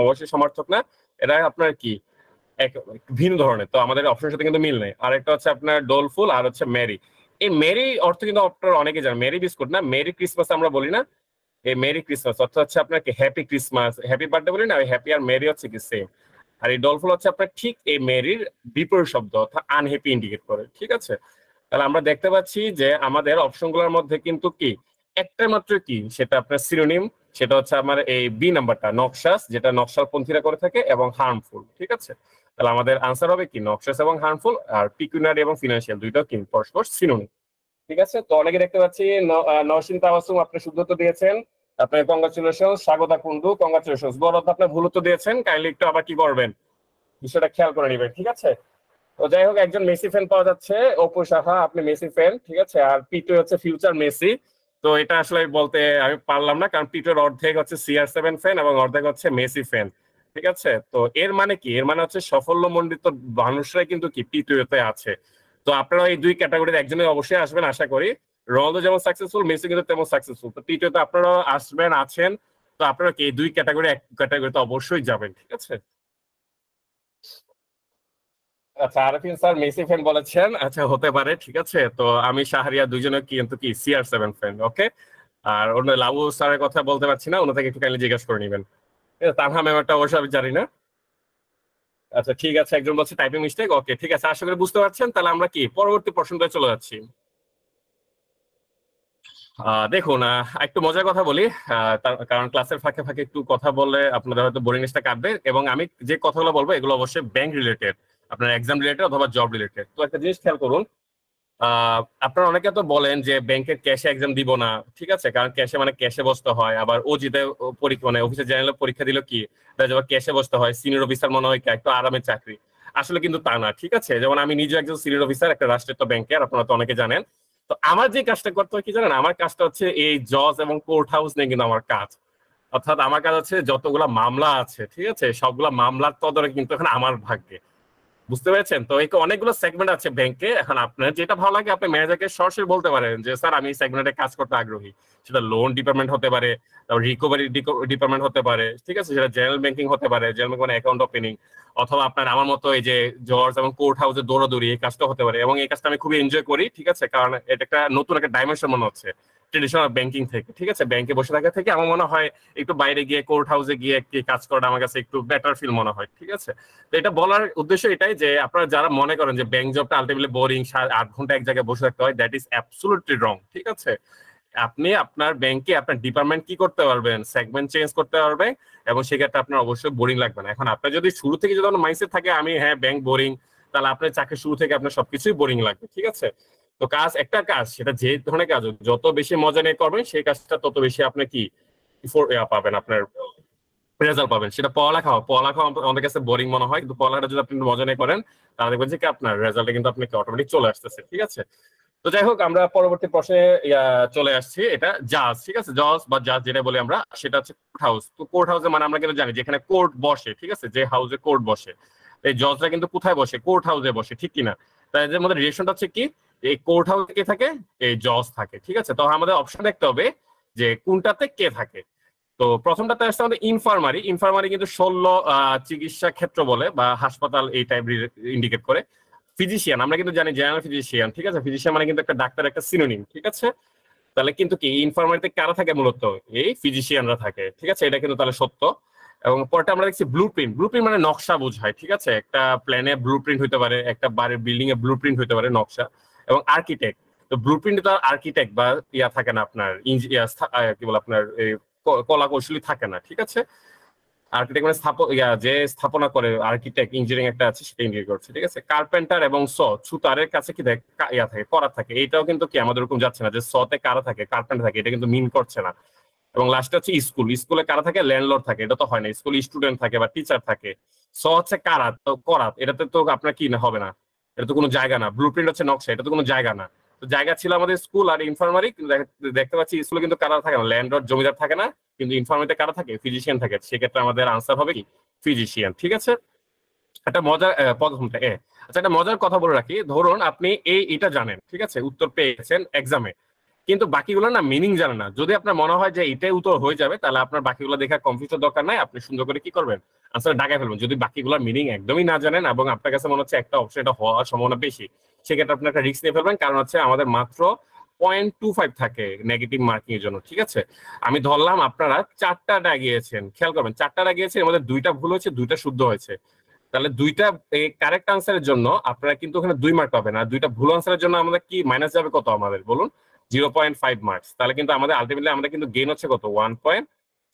অবশ্যই সমর্থক না এরা আপনার কি এক ভিন্ন ধরনের তো আমাদের অপশনের সাথে কিন্তু মিল নেই আরেকটা হচ্ছে আপনার ডোলফুল আর হচ্ছে মেরি এই মেরি অর্থ কিন্তু অপটার অনেকে জানে মেরি বিস্কুট না মেরি ক্রিসমাস আমরা বলি না এই মেরি ক্রিসমাস অর্থাৎ হচ্ছে আপনাকে হ্যাপি ক্রিসমাস হ্যাপি বার্থডে বলি না হ্যাপি আর মেরি হচ্ছে কি সেম আর এই ডলফুল হচ্ছে আপনার ঠিক এই মেরির বিপরীত শব্দ অর্থাৎ আনহ্যাপি ইন্ডিকেট করে ঠিক আছে তাহলে আমরা দেখতে পাচ্ছি যে আমাদের অপশনগুলোর মধ্যে কিন্তু কি একটা মাত্র কি সেটা আপনার সিনোনিম সেটা হচ্ছে আমার এই বি নাম্বারটা নকশাস যেটা নকশাল পন্থীরা করে থাকে এবং হার্মফুল ঠিক আছে তাহলে আমাদের আনসার হবে কি নকশাস এবং হার্মফুল আর পিকুনারি এবং ফিনান্সিয়াল দুইটাও কি পরস্পর সিনোনিম ঠিক আছে তো অনেকে দেখতে পাচ্ছি নরসিং তাবাসুম আপনি শুদ্ধ শুদ্ধত্ব দিয়েছেন আপনার কংগ্রাচুলেশন স্বাগতা কুন্ডু কংগ্রাচুলেশন বরদ আপনি ভুল উত্তর দিয়েছেন কাইন্ডলি একটু আবার কি করবেন বিষয়টা খেয়াল করে নেবেন ঠিক আছে তো যাই হোক একজন মেসি ফ্যান পাওয়া যাচ্ছে অপু সাহা আপনি মেসি ফ্যান ঠিক আছে আর পিটু হচ্ছে ফিউচার মেসি তো এটা আসলে বলতে আমি পারলাম না কারণ পিটুর অর্ধেক হচ্ছে সিআর সেভেন ফ্যান এবং অর্ধেক হচ্ছে মেসি ফ্যান ঠিক আছে তো এর মানে কি এর মানে হচ্ছে সাফল্য মন্ডিত মানুষরাই কিন্তু কি পিটুতে আছে তো আপনারা এই দুই ক্যাটাগরির একজনে অবশ্যই আসবেন আশা করি রোনালদো যেমন সাকসেসফুল মেসি কিন্তু তেমন সাকসেসফুল তো টি আপনারা আসবেন আছেন তো আপনারা কি দুই ক্যাটাগরি এক ক্যাটাগরিতে অবশ্যই যাবেন ঠিক আছে আচ্ছা আরফিন স্যার মেসি ফ্যান বলেছেন আচ্ছা হতে পারে ঠিক আছে তো আমি শাহরিয়া দুজনে কিন্তু কি সিআর সেভেন ফ্যান ওকে আর অন্য লাবু স্যারের কথা বলতে পারছি না ওনাকে একটু কাইন্ডলি জিজ্ঞাসা করে নেবেন তানহা ম্যাম একটা ওসব জানি না আচ্ছা ঠিক আছে একজন বলছে টাইপিং মিস্টেক ওকে ঠিক আছে আশা করি বুঝতে পারছেন তাহলে আমরা কি পরবর্তী প্রশ্নটা চলে যাচ্ছি দেখুন একটু মজার কথা বলি কারণ ক্লাসের ফাঁকে ফাঁকে একটু কথা বললে আপনাদের হয়তো বোরিংনেসটা কাটবে এবং আমি যে কথাগুলো বলবো এগুলো অবশ্যই ব্যাংক রিলেটেড আপনার এক্সাম রিলেটেড অথবা জব রিলেটেড তো একটা জিনিস খেয়াল করুন আপনারা অনেকে তো বলেন যে ব্যাংকের ক্যাশে এক্সাম দিব না ঠিক আছে কারণ ক্যাশে মানে ক্যাশে বসতে হয় আবার ও জিতে পরীক্ষা মানে অফিসে জেনারেল পরীক্ষা দিল কি যাবে ক্যাশে বসতে হয় সিনিয়র অফিসার মনে হয় একটু আরামের চাকরি আসলে কিন্তু তা না ঠিক আছে যেমন আমি নিজে একজন সিনিয়র অফিসার একটা রাষ্ট্রীয় ব্যাংকের আপনারা তো অনেকে জানেন তো আমার যে কাজটা করতে হয় কি জানেন আমার কাজটা হচ্ছে এই জজ এবং কোর্ট হাউস নিয়ে কিন্তু আমার কাজ অর্থাৎ আমার কাজ হচ্ছে যতগুলা মামলা আছে ঠিক আছে সবগুলা মামলার তদরে কিন্তু এখন আমার ভাগ্যে বুঝতে পেরেছেন তো এই অনেকগুলো সেগমেন্ট আছে ব্যাংকে এখন আপনার যেটা ভালো লাগে আপনি ম্যানেজারকে সরাসরি বলতে পারেন যে স্যার আমি এই সেগমেন্টে কাজ করতে আগ্রহী সেটা লোন ডিপার্টমেন্ট হতে পারে তারপর রিকভারি ডিপার্টমেন্ট হতে পারে ঠিক আছে সেটা জেনারেল ব্যাংকিং হতে পারে জেনারেল কোনো অ্যাকাউন্ট ওপেনিং অথবা আপনার আমার মতো এই যে জর্জ এবং কোর্ট হাউসে দৌড়াদৌড়ি এই কাজটা হতে পারে এবং এই কাজটা আমি খুবই এনজয় করি ঠিক আছে কারণ এটা একটা নতুন একটা ডাইমেনশন মনে হচ্ছে ট্রেডিশনাল ব্যাংকিং থেকে ঠিক আছে ব্যাংকে বসে থাকা থেকে আমার মনে হয় একটু বাইরে গিয়ে কোর্ট হাউসে গিয়ে একটি কাজ করাটা আমার কাছে একটু বেটার ফিল মনে হয় ঠিক আছে তো এটা বলার উদ্দেশ্য এটাই যে আপনারা যারা মনে করেন যে ব্যাংক জবটা আলটিমেটলি বোরিং আট ঘন্টা এক জায়গায় বসে থাকতে হয় দ্যাট ইজ অ্যাবসুলুটলি রং ঠিক আছে আপনি আপনার ব্যাংকে আপনার ডিপার্টমেন্ট কি করতে পারবেন সেগমেন্ট চেঞ্জ করতে পারবেন এবং সেক্ষেত্রে আপনার অবশ্যই বোরিং লাগবে না এখন আপনার যদি শুরু থেকে যদি মাইন্ডসেট থাকে আমি হ্যাঁ ব্যাংক বোরিং তাহলে আপনার চাকরি শুরু থেকে আপনার সবকিছুই বোরিং লাগবে ঠিক আছে তো কাজ একটা কাজ সেটা যে ধরনের কাজ হোক যত বেশি মজা নিয়ে করবেন সেই কাজটা তত বেশি আপনি কি পাবেন আপনার রেজাল্ট পাবেন সেটা পড়ালেখা হোক পড়ালেখা আমাদের কাছে বোরিং মনে হয় কিন্তু পড়ালেখাটা যদি আপনি মজা নিয়ে করেন তাহলে দেখবেন যে কি আপনার রেজাল্টে কিন্তু আপনাকে অটোমেটিক চলে আসতেছে ঠিক আছে তো যাই হোক আমরা পরবর্তী প্রশ্নে চলে আসছি এটা জাজ ঠিক আছে জজ বা জাজ যেটা বলি আমরা সেটা হচ্ছে কোর্ট হাউস তো কোর্ট হাউসে মানে আমরা কিন্তু জানি যেখানে কোর্ট বসে ঠিক আছে যে হাউসে কোর্ট বসে এই জজরা কিন্তু কোথায় বসে কোর্ট হাউসে বসে ঠিক কিনা তাই এদের মধ্যে রিলেশনটা হচ্ছে কি এই কোর্ট কে থাকে এই জজ থাকে ঠিক আছে তখন আমাদের অপশন দেখতে হবে যে কোনটাতে কে থাকে তো প্রথমটাতে আসছে আমাদের ইনফার্মারি ইনফার্মারি কিন্তু শল্য চিকিৎসা ক্ষেত্র বলে বা হাসপাতাল এই টাইপ ইন্ডিকেট করে ফিজিশিয়ান আমরা কিন্তু জানি জেনারেল ফিজিশিয়ান ঠিক আছে ফিজিশিয়ান মানে কিন্তু একটা ডাক্তার একটা সিনোনিম ঠিক আছে তাহলে কিন্তু কি ইনফার্মারিতে কারা থাকে মূলত এই ফিজিশিয়ানরা থাকে ঠিক আছে এটা কিন্তু তাহলে সত্য এবং পরটা আমরা দেখছি ব্লু প্রিন্ট ব্লু প্রিন্ট মানে নকশা বোঝায় ঠিক আছে একটা প্ল্যানে ব্লু প্রিন্ট হইতে পারে একটা বাড়ির বিল্ডিং এ ব্লু প্রিন্ট হইতে পারে নকশা এবং আর্কিটেক্ট তো ব্লুপ্রিন্টে তো আর্কিটেক্ট বা ইয়া থাকে না আপনার কি বলে আপনার কলা কৌশলী থাকে না ঠিক আছে আর্কিটেক্ট মানে যে স্থাপনা করে আর্কিটেক্ট ইঞ্জিনিয়ারিং একটা আছে সেটা ইঞ্জিনিয়ার করছে ঠিক আছে কার্পেন্টার এবং স ছুতারের কাছে কি ইয়া থাকে করা থাকে এটাও কিন্তু কি আমাদের ওরকম যাচ্ছে না যে সতে কারা থাকে কার্পেন্টার থাকে এটা কিন্তু মিন করছে না এবং লাস্ট হচ্ছে স্কুল স্কুলে কারা থাকে ল্যান্ডলর্ড থাকে এটা তো হয় না স্কুলে স্টুডেন্ট থাকে বা টিচার থাকে স হচ্ছে কারা তো করাত এটাতে তো আপনার কি না হবে না এটা তো কোনো জায়গা না ব্লু প্রিন্ট হচ্ছে নকশা এটা তো কোনো জায়গা না তো জায়গা ছিল আমাদের স্কুল আর ইনফার্মারি কিন্তু দেখতে পাচ্ছি স্কুলে কিন্তু কারা থাকে না রড জমিদার থাকে না কিন্তু ইনফার্মারিতে কারা থাকে ফিজিশিয়ান থাকে সেক্ষেত্রে আমাদের আনসার হবে কি ফিজিশিয়ান ঠিক আছে একটা মজার প্রথমটা আচ্ছা একটা মজার কথা বলে রাখি ধরুন আপনি এই এটা e জানেন ঠিক আছে উত্তর পেয়েছেন এক্সামে কিন্তু বাকিগুলো না মিনিং জানে না যদি আপনার মনে হয় যে এটাই উত্তর হয়ে যাবে তাহলে আপনার বাকিগুলো দেখা কনফিউজের দরকার নাই আপনি সুন্দর করে কি করবেন আসলে ডাকায় ফেলবেন যদি বাকিগুলো মিনিং একদমই না জানেন এবং আপনার কাছে মনে হচ্ছে একটা অপশন এটা হওয়ার সম্ভাবনা বেশি সেক্ষেত্রে আপনি একটা রিস্ক নিয়ে ফেলবেন কারণ হচ্ছে আমাদের মাত্র পয়েন্ট টু ফাইভ থাকে নেগেটিভ মার্কিং এর জন্য ঠিক আছে আমি ধরলাম আপনারা চারটা ডাগিয়েছেন খেয়াল করবেন চারটা ডাগিয়েছেন আমাদের দুইটা ভুল হয়েছে দুইটা শুদ্ধ হয়েছে তাহলে দুইটা কারেক্ট আনসারের জন্য আপনারা কিন্তু ওখানে দুই মার্ক পাবেন আর দুইটা ভুল আনসারের জন্য আমাদের কি মাইনাস যাবে কত আমাদের বলুন জিরো পয়েন্ট ফাইভ মার্কস তাহলে কিন্তু আমাদের আলটিমেটলি আমাদের কিন্তু গেন হচ্ছে কত ওয়ান পয়েন্ট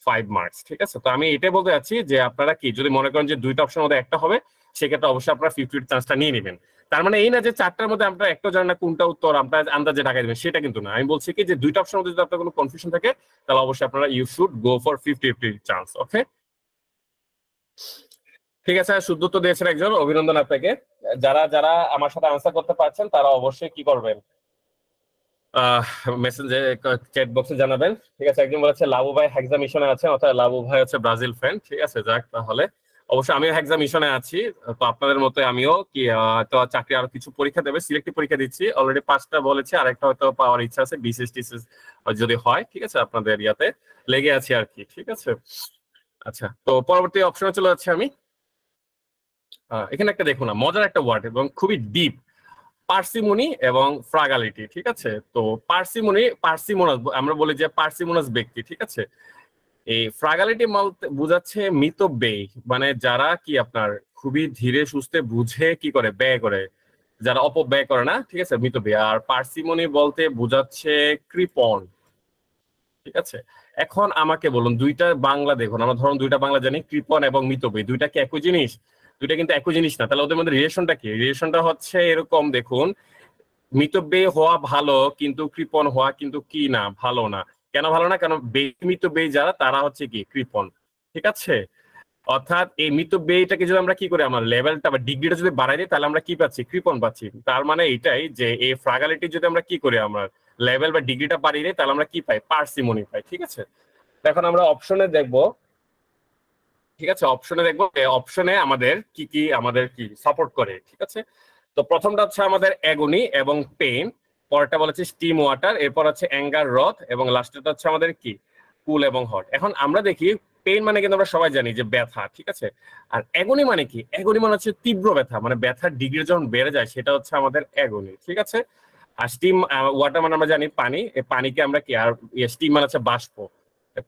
ফাইভ মার্কস ঠিক আছে তো আমি এটাই বলতে চাচ্ছি যে আপনারা কি যদি মনে করেন যে দুইটা অপশন মধ্যে একটা হবে সেক্ষেত্রে অবশ্যই আপনারা ফিফটি চান্সটা নিয়ে নেবেন তার মানে এই না যে চারটার মধ্যে আমরা একটা জানেন না কোনটা উত্তর আমরা আন্দাজে ঢাকা দেবেন সেটা কিন্তু না আমি বলছি কি যে দুইটা অপশন মধ্যে যদি আপনার কোনো কনফিউশন থাকে তাহলে অবশ্যই আপনারা you should go for fifty fifty chance okay ঠিক আছে শুদ্ধ উত্তর দিয়েছেন একজন অভিনন্দন আপনাকে যারা যারা আমার সাথে আনসার করতে পারছেন তারা অবশ্যই কি করবেন মেসেঞ্জে চ্যাট বক্সে জানাবেন ঠিক আছে একজন বলেছে লাবু ভাই হ্যাকজা মিশনে আছেন অর্থাৎ লাবু ভাই হচ্ছে ব্রাজিল ফ্রেন্ড ঠিক আছে যাক তাহলে অবশ্যই আমিও হ্যাকজা মিশনে আছি তো আপনাদের মতো আমিও কি তো চাকরি আরো কিছু পরীক্ষা দেবে সিলেক্টিভ পরীক্ষা দিচ্ছি অলরেডি পাঁচটা বলেছি আর একটা হয়তো পাওয়ার ইচ্ছা আছে বিশেষ টিসেস যদি হয় ঠিক আছে আপনাদের ইয়াতে লেগে আছি আর কি ঠিক আছে আচ্ছা তো পরবর্তী অপশনে চলে যাচ্ছি আমি এখানে একটা দেখুন না মজার একটা ওয়ার্ড এবং খুবই ডিপ পার্সিমনি এবং ফ্রাগালিটি ঠিক আছে তো পার্সিমনি পার্সিমোনাস আমরা বলি যে পার্সিমোনাস ব্যক্তি ঠিক আছে এই ফ্রাগালিটি মাল বুঝাচ্ছে মৃত ব্যয় মানে যারা কি আপনার খুবই ধীরে সুস্থে বুঝে কি করে ব্যয় করে যারা অপব্যয় করে না ঠিক আছে মৃত ব্যয় আর পার্সিমনি বলতে বুঝাচ্ছে কৃপণ ঠিক আছে এখন আমাকে বলুন দুইটা বাংলা দেখুন আমরা ধরুন দুইটা বাংলা জানি কৃপণ এবং মৃত মৃতব্যয় দুইটা কি একই জিনিস দুইটা কিন্তু একই জিনিস না তাহলে ওদের মধ্যে রিলেশনটা কি রিলেশনটা হচ্ছে এরকম দেখুন মিতব্যয় হওয়া ভালো কিন্তু কৃপণ হওয়া কিন্তু কি না ভালো না কেন ভালো না কেন মিতব্যয় যারা তারা হচ্ছে কি কৃপণ ঠিক আছে অর্থাৎ এই মিতব্যয়টাকে যদি আমরা কি করি আমার লেভেলটা বা ডিগ্রিটা যদি বাড়াই দিই তাহলে আমরা কি পাচ্ছি কৃপণ পাচ্ছি তার মানে এটাই যে এই ফ্রাগালিটি যদি আমরা কি করি আমরা লেভেল বা ডিগ্রিটা বাড়িয়ে দিই তাহলে আমরা কি পাই পার্সিমনি পাই ঠিক আছে এখন আমরা অপশনে দেখবো ঠিক আছে অপশনে দেখবো অপশনে আমাদের কি কি আমাদের কি সাপোর্ট করে ঠিক আছে তো প্রথমটা হচ্ছে আমাদের অ্যাগনি এবং পেন পরটা বলেছে স্টিম ওয়াটার এরপর আছে অ্যাঙ্গার রথ এবং লাস্টেরটা হচ্ছে আমাদের কি কুল এবং হট এখন আমরা দেখি পেন মানে কিন্তু আমরা সবাই জানি যে ব্যথা ঠিক আছে আর অ্যাগনি মানে কি অ্যাগনি মানে হচ্ছে তীব্র ব্যথা মানে ব্যথার ডিগ্রি যখন বেড়ে যায় সেটা হচ্ছে আমাদের অ্যাগনি ঠিক আছে আর স্টিম ওয়াটার মানে আমরা জানি পানি পানিকে আমরা কি আর স্টিম ইয়ে, মানে হচ্ছে বাষ্প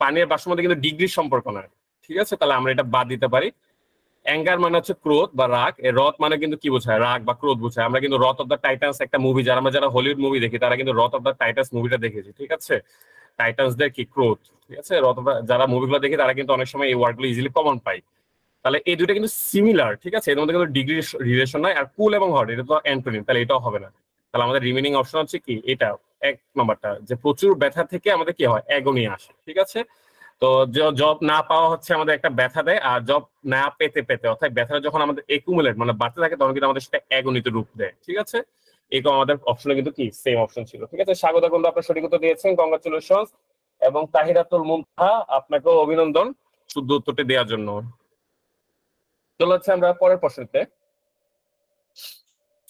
পানির বাষ্পের মধ্যে কিন্তু ডিগ্রির সম্পর্ক নয় ঠিক আছে তাহলে আমরা এটা বাদ দিতে পারি অ্যাঙ্গার মানে হচ্ছে ক্রোধ বা রাগ রথ মানে কিন্তু কি বোঝায় রাগ বা ক্রোধ বোঝায় আমরা কিন্তু রথ অফ দ্য টাইটান্স একটা মুভি যারা আমরা যারা হলিউড মুভি দেখি তারা কিন্তু রথ অফ দ্য টাইটান্স মুভিটা দেখেছি ঠিক আছে টাইটান্স দের কি ক্রোধ ঠিক আছে রথ যারা মুভিগুলো দেখি তারা কিন্তু অনেক সময় এই ওয়ার্ডগুলো ইজিলি কমন পাই তাহলে এই দুটো কিন্তু সিমিলার ঠিক আছে এর মধ্যে কিন্তু ডিগ্রি রিলেশন নয় আর কুল এবং হট এটা তো অ্যান্টোনিম তাহলে এটাও হবে না তাহলে আমাদের রিমেনিং অপশন হচ্ছে কি এটা এক নম্বরটা যে প্রচুর ব্যথা থেকে আমাদের কি হয় অ্যাগোনি আসে ঠিক আছে তো জব না পাওয়া হচ্ছে আমাদের একটা ব্যথা দেয় আর জব না পেতে পেতে অর্থাৎ ব্যথাটা যখন আমাদের একুমুলেট মানে বাড়তে থাকে তখন কিন্তু আমাদের সেটা অ্যাগনিত রূপ দেয় ঠিক আছে এরকম আমাদের অপশনে কিন্তু কি সেম অপশন ছিল ঠিক আছে স্বাগত কিন্তু আপনার সঠিক উত্তর দিয়েছেন কংগ্রাচুলেশন এবং তাহিরাতুল মুমতাহা আপনাকেও অভিনন্দন শুদ্ধ উত্তরটি দেওয়ার জন্য চলে হচ্ছে আমরা পরের প্রশ্নতে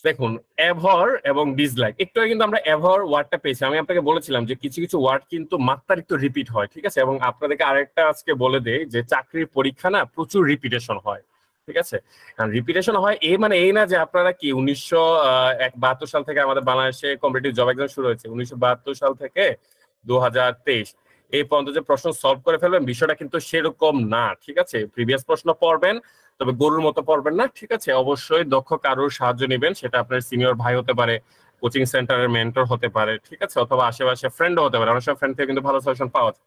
দেখুন অ্যাভর এবং ডিসলাইক একটু কিন্তু আমরা অ্যাভর ওয়ার্ডটা পেয়েছি আমি আপনাকে বলেছিলাম যে কিছু কিছু ওয়ার্ড কিন্তু একটু রিপিট হয় ঠিক আছে এবং আপনাদেরকে আরেকটা আজকে বলে দেই যে চাকরির পরীক্ষা না প্রচুর রিপিটেশন হয় ঠিক আছে রিপিটেশন হয় এই মানে এই না যে আপনারা কি উনিশশো সাল থেকে আমাদের বাংলাদেশে কম্পিটিটিভ জব এক্সাম শুরু হয়েছে উনিশশো বাহাত্তর সাল থেকে দু হাজার তেইশ এই পর্যন্ত যে প্রশ্ন সলভ করে ফেলবেন বিষয়টা কিন্তু সেরকম না ঠিক আছে প্রিভিয়াস প্রশ্ন পড়বেন তবে গরুর মতো পড়বেন না ঠিক আছে অবশ্যই দক্ষ কারোর সাহায্য নেবেন সেটা আপনার সিনিয়র ভাই হতে পারে কোচিং সেন্টারের মেন্টর হতে পারে ঠিক আছে অথবা আশেপাশে ফ্রেন্ডও হতে পারে অনেক সময় ফ্রেন্ড থেকে কিন্তু ভালো সাজেশন পাওয়া যায়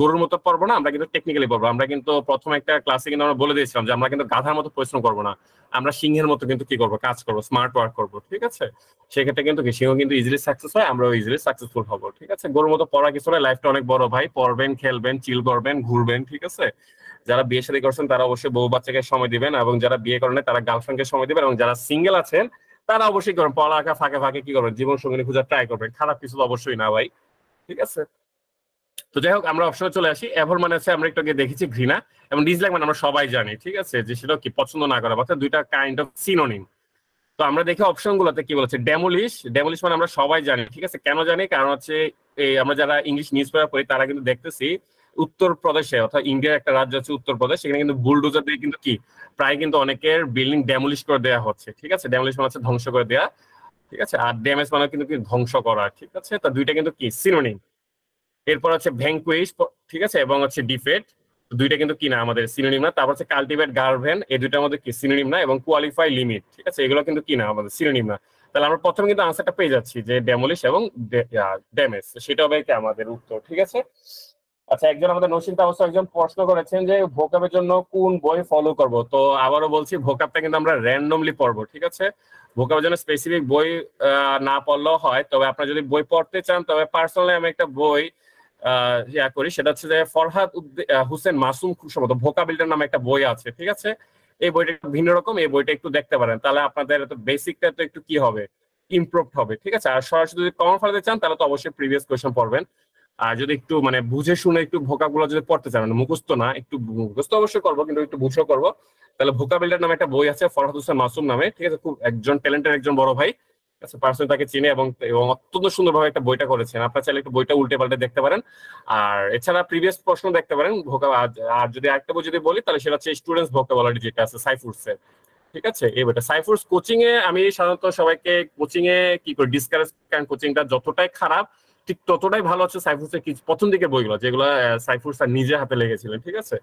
গরুর মতো পড়বো না আমরা কিন্তু টেকনিক্যালি পড়বো আমরা কিন্তু প্রথম একটা ক্লাসে কিন্তু আমরা বলে দিয়েছিলাম যে আমরা কিন্তু গাধার মতো পরিশ্রম করবো না আমরা সিংহের মতো কিন্তু কি করবো কাজ করবো স্মার্ট ওয়ার্ক করবো ঠিক আছে সেক্ষেত্রে কিন্তু সিংহ কিন্তু ইজিলি সাকসেস হয় আমরাও ইজিলি সাকসেসফুল হবো ঠিক আছে গরুর মতো পড়া কিছু লাইফটা অনেক বড় ভাই পড়বেন খেলবেন চিল করবেন ঘুরবেন ঠিক আছে যারা বিয়ে শাড়ি করছেন তারা অবশ্যই বউ বাচ্চাকে সময় দিবেন এবং যারা বিয়ে করেন তারা গার্লফ্রেন্ডকে সময় দিবেন এবং যারা সিঙ্গেল আছেন তারা অবশ্যই করবেন পড়ালেখা ফাঁকে ফাঁকে কি করবেন জীবন সঙ্গিনী খুঁজে ট্রাই করবেন খারাপ কিছু অবশ্যই না ভাই ঠিক আছে তো যাই হোক আমরা অপশনে চলে আসি এভর মানে আছে আমরা একটু আগে দেখেছি ঘৃণা এবং ডিসলাইক মানে আমরা সবাই জানি ঠিক আছে যে সেটা কি পছন্দ না করা অর্থাৎ দুইটা কাইন্ড অফ সিনোনিম তো আমরা দেখি অপশন গুলোতে কি বলেছে ডেমোলিশ ডেমোলিশ মানে আমরা সবাই জানি ঠিক আছে কেন জানি কারণ হচ্ছে আমরা যারা ইংলিশ নিউজ পেপার পড়ি তারা কিন্তু দেখতেছি উত্তর প্রদেশে অর্থাৎ ইন্ডিয়ার একটা রাজ্য আছে উত্তর প্রদেশ সেখানে কিন্তু বুলডোজার দিয়ে কিন্তু কি প্রায় কিন্তু অনেকের বিল্ডিং ডেমোলিশ করে দেওয়া হচ্ছে ঠিক আছে ডেমোলিশ মানে হচ্ছে ধ্বংস করে দেওয়া ঠিক আছে আর ড্যামেজ মানে কিন্তু ধ্বংস করা ঠিক আছে তা দুইটা কিন্তু কি সিনোনিম এরপর হচ্ছে ভ্যাঙ্কুইশ ঠিক আছে এবং হচ্ছে ডিফেট দুইটা কিন্তু কিনা আমাদের সিনোনিম না তারপর হচ্ছে কাল্টিভেট গার্ভেন এই দুইটা আমাদের কি সিনোনিম না এবং কোয়ালিফাই লিমিট ঠিক আছে এগুলো কিন্তু কিনা আমাদের সিনোনিম না তাহলে আমরা প্রথমে কিন্তু আনসারটা পেয়ে যাচ্ছি যে ডেমোলিশ এবং ড্যামেজ সেটা হবে কি আমাদের উত্তর ঠিক আছে আচ্ছা একজন আমাদের নসীন তাবস একজন প্রশ্ন করেছেন যে ভোকাপের জন্য কোন বই ফলো করব তো আবারও বলছি ভোকাপটা কিন্তু আমরা র্যান্ডমলি পড়বো ঠিক আছে ভোকাপের জন্য স্পেসিফিক বই না পড়লেও হয় তবে আপনার যদি বই পড়তে চান তবে পার্সোনালি আমি একটা বই ইয়া করি সেটা হচ্ছে যে ফরহাদ হুসেন মাসুম সম্ভবত ভোকাবিলিটার নামে একটা বই আছে ঠিক আছে এই বইটা ভিন্ন রকম এই বইটা একটু দেখতে পারেন তাহলে আপনাদের বেসিকটা তো একটু কি হবে ইমপ্রুভ হবে ঠিক আছে আর সরাসরি যদি কমন ফেলাতে চান তাহলে তো অবশ্যই প্রিভিয়াস কোয়েশন পড়বেন আর যদি একটু মানে বুঝে শুনে একটু ভোকাগুলো যদি পড়তে চান মানে মুখস্থ না একটু মুখস্থ অবশ্যই করবো কিন্তু একটু বুঝেও করবো তাহলে ভোকাবিলিটার নামে একটা বই আছে ফরহাদ হোসেন মাসুম নামে ঠিক আছে খুব একজন ট্যালেন্টেড একজন বড় ভাই কাছে পার্সোনালি তাকে চিনে এবং এবং অত্যন্ত সুন্দরভাবে একটা বইটা করেছেন আপনারা চাইলে একটু বইটা উল্টে পাল্টে দেখতে পারেন আর এছাড়া প্রিভিয়াস প্রশ্ন দেখতে পারেন ভোকা আর যদি আরেকটা বই যদি বলি তাহলে সেটা হচ্ছে স্টুডেন্টস ভোকাবুলারি যেটা আছে সাইফুর্সের ঠিক আছে এই বইটা সাইফুর্স কোচিং এ আমি সাধারণত সবাইকে কোচিং এ কি করে ডিসকারেজ কারণ কোচিংটা যতটাই খারাপ ঠিক ততটাই ভালো আছে সাইফুসের কিছু প্রথম দিকে বইগুলো যেগুলো সাইফুর স্যার নিজে হাতে লেগেছিলেন ঠিক আছে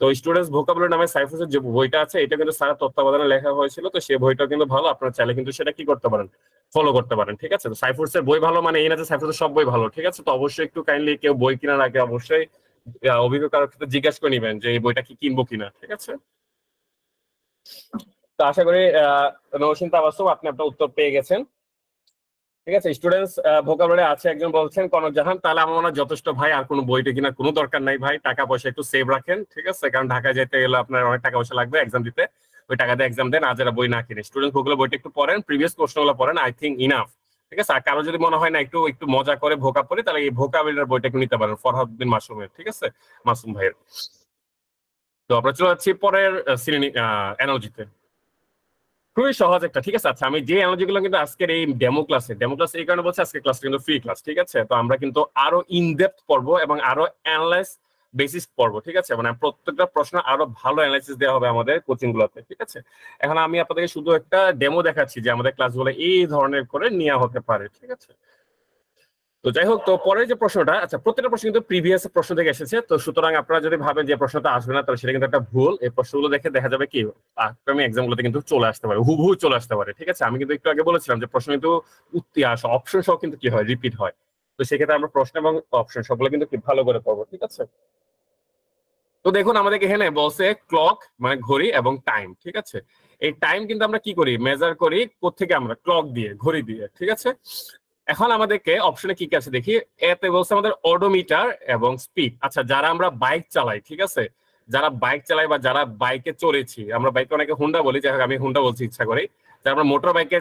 তো স্টুডেন্টস ভোকাবুলারি নামে সাইফুসের যে বইটা আছে এটা কিন্তু সারা তত্ত্বাবধানে লেখা হয়েছিল তো সেই বইটা কিন্তু ভালো আপনারা চাইলে কিন্তু সেটা কি করতে পারেন ফলো করতে পারেন ঠিক আছে তো সাইফুসের বই ভালো মানে এই না যে সাইফুসের সব বই ভালো ঠিক আছে তো অবশ্যই একটু কাইন্ডলি কেউ বই কেনার আগে অবশ্যই অভিজ্ঞ কারোর ক্ষেত্রে জিজ্ঞাসা করে নেবেন যে এই বইটা কি কিনবো কিনা ঠিক আছে তো আশা করি আহ নৌসিন বাস্তব আপনি আপনার উত্তর পেয়ে গেছেন ঠিক আছে স্টুডেন্টস ভোকাবুলারি আছে একজন বলছেন কনক জাহান তাহলে আমার মনে যথেষ্ট ভাই আর কোনো বইটা কিনা কোনো দরকার নাই ভাই টাকা পয়সা একটু সেভ রাখেন ঠিক আছে কারণ ঢাকা যেতে গেলে আপনার অনেক টাকা পয়সা লাগবে এক্সাম দিতে ওই টাকা দিয়ে এক্সাম দেন আর যারা বই না কিনে স্টুডেন্ট ভোকাবুলারি বইটা একটু পড়েন প্রিভিয়াস প্রশ্নগুলো পড়েন আই থিঙ্ক ইনাফ ঠিক আছে আর কারো যদি মনে হয় না একটু একটু মজা করে ভোকা পড়ে তাহলে এই ভোকাবুলারি বইটা একটু নিতে পারেন ফরহাদুদ্দিন মাসুমের ঠিক আছে মাসুম ভাইয়ের তো আমরা চলে যাচ্ছি পরের আহ অ্যানালজিতে খুবই সহজ একটা ঠিক আছে আচ্ছা আমি যে গুলো কিন্তু আজকের এই ডেমো ক্লাসে ডেমো ক্লাস এই কারণে বলছি আজকে ক্লাসটা কিন্তু ফ্রি ক্লাস ঠিক আছে তো আমরা কিন্তু আরো ইনডেপথ পড়বো এবং আরো অ্যানালাইজ বেসিস পড়বো ঠিক আছে মানে প্রত্যেকটা প্রশ্ন আরো ভালো অ্যানালাইসিস দেওয়া হবে আমাদের কোচিং গুলোতে ঠিক আছে এখন আমি আপনাদেরকে শুধু একটা ডেমো দেখাচ্ছি যে আমাদের ক্লাস গুলো এই ধরনের করে নেওয়া হতে পারে ঠিক আছে তো যাই হোক তো পরের যে প্রশ্নটা আচ্ছা প্রত্যেকটা প্রশ্ন কিন্তু প্রিভিয়াস প্রশ্ন থেকে এসেছে তো সুতরাং আপনারা যদি ভাবেন যে প্রশ্নটা আসবে না তাহলে সেটা কিন্তু একটা ভুল এই প্রশ্নগুলো দেখে দেখা যাবে কি আগামী এক্সামগুলোতে কিন্তু চলে আসতে পারে হুবহু চলে আসতে পারে ঠিক আছে আমি কিন্তু একটু আগে বলেছিলাম যে প্রশ্ন কিন্তু উত্তি ইতিহাস অপশন সহ কিন্তু কি হয় রিপিট হয় তো সেক্ষেত্রে আমরা প্রশ্ন এবং অপশন সবগুলো কিন্তু ভালো করে পড়বো ঠিক আছে তো দেখুন আমাদেরকে এখানে বলছে ক্লক মানে ঘড়ি এবং টাইম ঠিক আছে এই টাইম কিন্তু আমরা কি করি মেজার করি কোথেকে আমরা ক্লক দিয়ে ঘড়ি দিয়ে ঠিক আছে এখন আমাদেরকে অপশনে কি কি আছে দেখি এতে বলছে আমাদের অডোমিটার এবং স্পিড আচ্ছা যারা আমরা বাইক চালাই ঠিক আছে যারা বাইক চালাই বা যারা বাইকে চলেছি আমরা বাইকে অনেকে হুন্ডা বলি যাই আমি হুন্ডা বলছি ইচ্ছা করে যারা আমরা মোটর বাইকে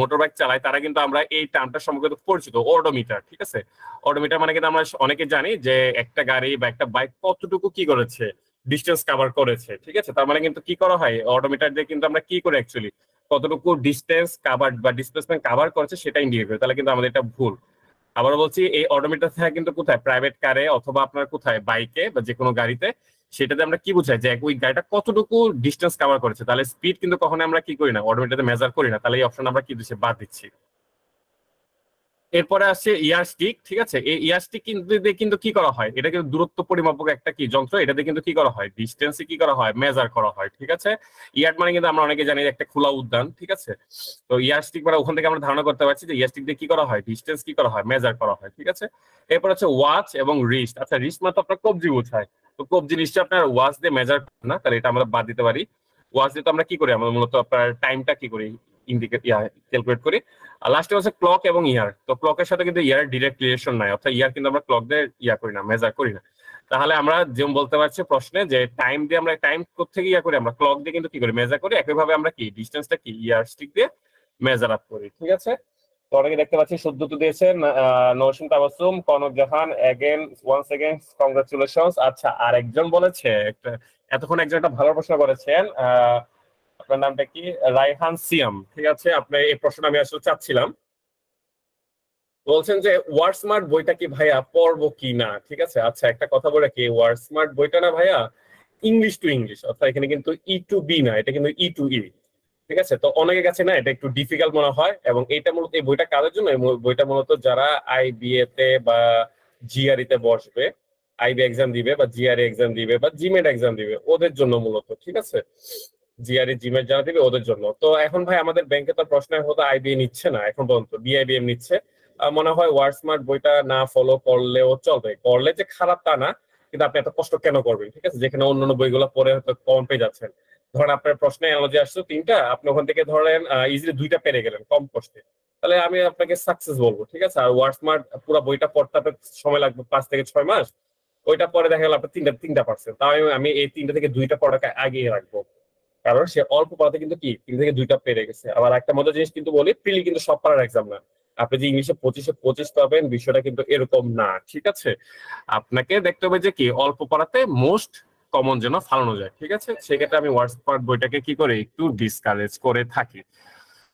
মোটর বাইক চালাই তারা কিন্তু আমরা এই টার্মটা সম্পর্কে পরিচিত অডোমিটার ঠিক আছে অডোমিটার মানে কিন্তু আমরা অনেকে জানি যে একটা গাড়ি বা একটা বাইক কতটুকু কি করেছে ডিস্টেন্স কভার করেছে ঠিক আছে তার মানে কিন্তু কি করা হয় অটোমিটার দিয়ে কিন্তু আমরা কি করে অ্যাকচুয়ালি কতটুকু ডিস্টেন্স কাভার বা ডিসপ্লেসমেন্ট কাভার করছে সেটা ইন্ডিকেট করে তাহলে কিন্তু আমাদের এটা ভুল আবার বলছি এই অটোমেটার থাকে কিন্তু কোথায় প্রাইভেট কারে অথবা আপনার কোথায় বাইকে বা যে কোনো গাড়িতে সেটাতে আমরা কি বুঝাই যে ওই গাড়িটা কতটুকু ডিস্টেন্স কাভার করেছে তাহলে স্পিড কিন্তু কখনো আমরা কি করি না অটোমেটাতে মেজার করি না তাহলে এই অপশন আমরা কি দিচ্ছি বাদ দিচ্ছি এরপরে আসছে ইয়ার e স্টিক ঠিক আছে এই ইয়ার স্টিক কিন্তু কিন্তু কি করা হয় এটা কিন্তু দূরত্ব পরিমাপক একটা কি যন্ত্র এটা দিয়ে কিন্তু কি করা হয় ডিস্টেন্সে কি করা হয় মেজার করা হয় ঠিক আছে ইয়ার e মানে কিন্তু আমরা অনেকে জানি একটা খোলা উদ্যান ঠিক আছে তো ইয়ার e স্টিক মানে ওখান থেকে আমরা ধারণা করতে পারছি যে ইয়ার স্টিক দিয়ে কি করা হয় ডিস্টেন্স কি করা হয় মেজার করা হয় ঠিক আছে এরপর হচ্ছে ওয়াচ এবং রিস্ট আচ্ছা রিস্ট মানে তো আপনার কবজি বোঝায় তো কবজি নিশ্চয় আপনার ওয়াচ দিয়ে মেজার না তাহলে এটা আমরা বাদ দিতে পারি ওয়াচ দিয়ে তো আমরা কি করি আমরা মূলত আপনার টাইমটা কি করি ইন্ডিকেট ইয়া ক্যালকুলেট করি আর লাস্টে হচ্ছে ক্লক এবং ইয়ার তো ক্লকের সাথে কিন্তু ইয়ার ডিরেক্ট রিলেশন নাই অর্থাৎ ইয়ার কিন্তু আমরা ক্লক দিয়ে ইয়া করি না মেজার করি না তাহলে আমরা যেমন বলতে পারছি প্রশ্নে যে টাইম দিয়ে আমরা টাইম থেকে ইয়া করি আমরা ক্লক দিয়ে কিন্তু কি করি মেজার করি একইভাবে আমরা কি ডিস্টেন্সটা কি ইয়ার স্টিক দিয়ে মেজার আপ করি ঠিক আছে তো অনেকে দেখতে পাচ্ছি সদ্যত দিয়েছেন Nausim Tabassum Kanak Jahan again one second congratulation আচ্ছা আর একজন বলেছে এতক্ষণ একজন একটা ভালো প্রশ্ন করেছেন আহ আপনার নামটা কি রায়হান সিয়াম ঠিক আছে আপনার এই প্রশ্ন আমি আসলে চাচ্ছিলাম বলছেন যে ওয়ার স্মার্ট বইটা কি ভাইয়া পড়বো কি না ঠিক আছে আচ্ছা একটা কথা বলে কি ওয়ার স্মার্ট বইটা না ভাইয়া ইংলিশ টু ইংলিশ অর্থাৎ এখানে কিন্তু ই টু বি না এটা কিন্তু ই টু ই ঠিক আছে তো অনেকের কাছে না এটা একটু ডিফিকাল্ট মনে হয় এবং এটা মূলত এই বইটা কাদের জন্য বইটা মূলত যারা আইবিএ তে বা জিআরই তে বসবে আইবি এক্সাম দিবে বা জিআরই এক্সাম e দিবে বা জিমেট এক্সাম দিবে ওদের জন্য মূলত ঠিক আছে জিআরই জিমের জানা দিবে ওদের জন্য তো এখন ভাই আমাদের ব্যাংকে তো প্রশ্ন হতো আইবি নিচ্ছে না এখন পর্যন্ত বিআইবিএম নিচ্ছে মনে হয় ওয়ার্ড স্মার্ট বইটা না ফলো করলেও চলবে করলে যে খারাপ তা না কিন্তু আপনি এত কষ্ট কেন করবেন ঠিক আছে যেখানে অন্যান্য বইগুলো পরে হয়তো কম পেয়ে যাচ্ছেন ধরেন আপনার প্রশ্নে অ্যানালজি আসছো তিনটা আপনি ওখান থেকে ধরেন ইজিলি দুইটা পেরে গেলেন কম কষ্টে তাহলে আমি আপনাকে সাকসেস বলবো ঠিক আছে আর ওয়ার্ড স্মার্ট পুরো বইটা পড়তে আপনার সময় লাগবে পাঁচ থেকে ছয় মাস ওইটা পরে দেখা গেল আপনার তিনটা তিনটা পার্সেন্ট তাই আমি এই তিনটা থেকে দুইটা পড়াকে আগিয়ে রাখবো কারণ সে অল্প পারাতে কিন্তু কি তিন থেকে দুইটা পেরে গেছে আবার একটা মজার জিনিস কিন্তু বলি প্রিলি কিন্তু সব পারার এক্সাম না আপনি যে ইংলিশে পঁচিশে পঁচিশ পাবেন বিষয়টা কিন্তু এরকম না ঠিক আছে আপনাকে দেখতে হবে যে কি অল্প পারাতে মোস্ট কমন যেন ফালানো যায় ঠিক আছে সেক্ষেত্রে আমি হোয়াটসঅ্যাপ বইটাকে কি করে একটু ডিসকারেজ করে থাকি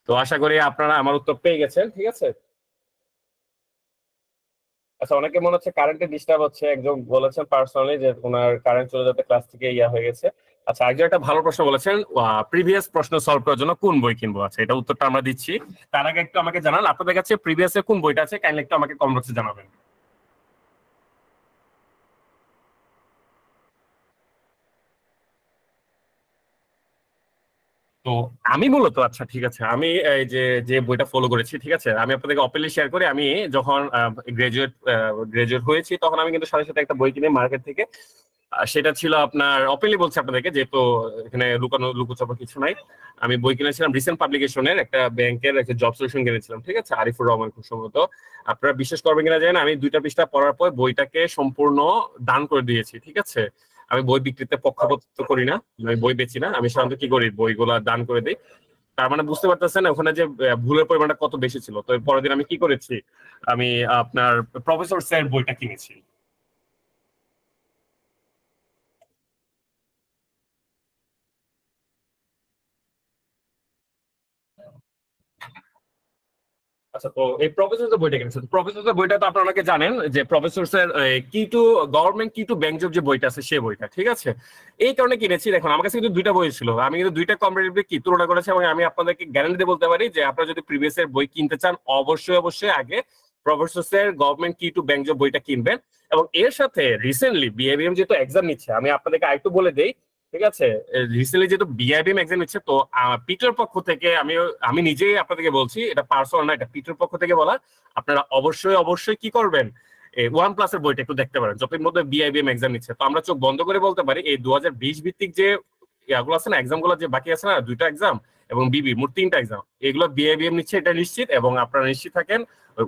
তো আশা করি আপনারা আমার উত্তর পেয়ে গেছেন ঠিক আছে আচ্ছা অনেকে মনে হচ্ছে কারেন্টে ডিস্টার্ব হচ্ছে একজন বলেছেন পার্সোনালি যে ওনার কারেন্ট চলে যাতে ক্লাস থেকে ইয়া হয়ে গেছে আচ্ছা আগে একটা ভালো প্রশ্ন বলেছেন প্রিভিয়াস প্রশ্ন সলভ করার জন্য কোন বই কিনবো আচ্ছা এটা উত্তরটা আমরা দিচ্ছি তার আগে একটু আমাকে জানান আপনাদের কাছে প্রিভিয়াস এ কোন বইটা আছে কাইন্ডলি একটু আমাকে কম বক্সে জানাবেন তো আমি মূলত আচ্ছা ঠিক আছে আমি এই যে যে বইটা ফলো করেছি ঠিক আছে আমি আপনাদেরকে অপেলে শেয়ার করি আমি যখন গ্রাজুয়েট গ্রাজুয়েট হয়েছি তখন আমি কিন্তু সাথে সাথে একটা বই কিনে মার্কেট থেকে সেটা ছিল আপনার অপেনলি বলছি আপনাদেরকে যেহেতু এখানে লুকানো লুকোচাপ কিছু নাই আমি বই কিনেছিলাম রিসেন্ট পাবলিকেশনের একটা ব্যাংকের একটা জব সলিউশন কিনেছিলাম ঠিক আছে আরিফুর রহমান খুব সম্ভবত আপনারা বিশ্বাস করবেন কিনা জানেন আমি দুইটা পৃষ্ঠা পড়ার পর বইটাকে সম্পূর্ণ দান করে দিয়েছি ঠিক আছে আমি বই বিক্রিতে পক্ষপাত করি না আমি বই বেচি না আমি সাধারণত কি করি বইগুলা দান করে দিই তার মানে বুঝতে পারতেছেন ওখানে যে ভুলের পরিমাণটা কত বেশি ছিল তো পরের দিন আমি কি করেছি আমি আপনার প্রফেসর স্যার বইটা কিনেছি আচ্ছা তো এই প্রফেসর বইটা প্রফেসর বইটা তো আপনারা অনেকে জানেন যে professor sir key to government key to bank job যে বইটা আছে সেই বইটা ঠিক আছে এই কারণে কিনেছি দেখুন আমার কাছে কিন্তু দুইটা বই ছিল আমি কিন্তু দুইটা কি তুলনা করেছি এবং আমি আপনাদেরকে গ্যারান্টি বলতে পারি যে আপনারা যদি প্রিভিয়াস এর বই কিনতে চান অবশ্যই অবশ্যই আগে professor sir government key to bank job বইটা কিনবেন এবং এর সাথে রিসেন্টলি বিএবিএম যেহেতু এক্সাম নিচ্ছে আমি আপনাদেরকে আরেকটু বলে দেই ঠিক আছে রিসেন্টলি যেহেতু বিআইবিএম এক্সাম হচ্ছে তো পিটের পক্ষ থেকে আমি আমি নিজেই আপনাদেরকে বলছি এটা পার্সোনাল না এটা পিটের পক্ষ থেকে বলা আপনারা অবশ্যই অবশ্যই কি করবেন ওয়ান প্লাস এর বইটা একটু দেখতে পারেন যতই মধ্যে বিআইবিএম এক্সাম নিচ্ছে তো আমরা চোখ বন্ধ করে বলতে পারি এই দু ভিত্তিক যে ইয়াগুলো আছে না এক্সাম গুলো যে বাকি আছে না দুইটা এক্সাম এবং বিবি মোট তিনটা এক্সাম এগুলো বিআইবিএম নিচ্ছে এটা নিশ্চিত এবং আপনারা নিশ্চিত থাকেন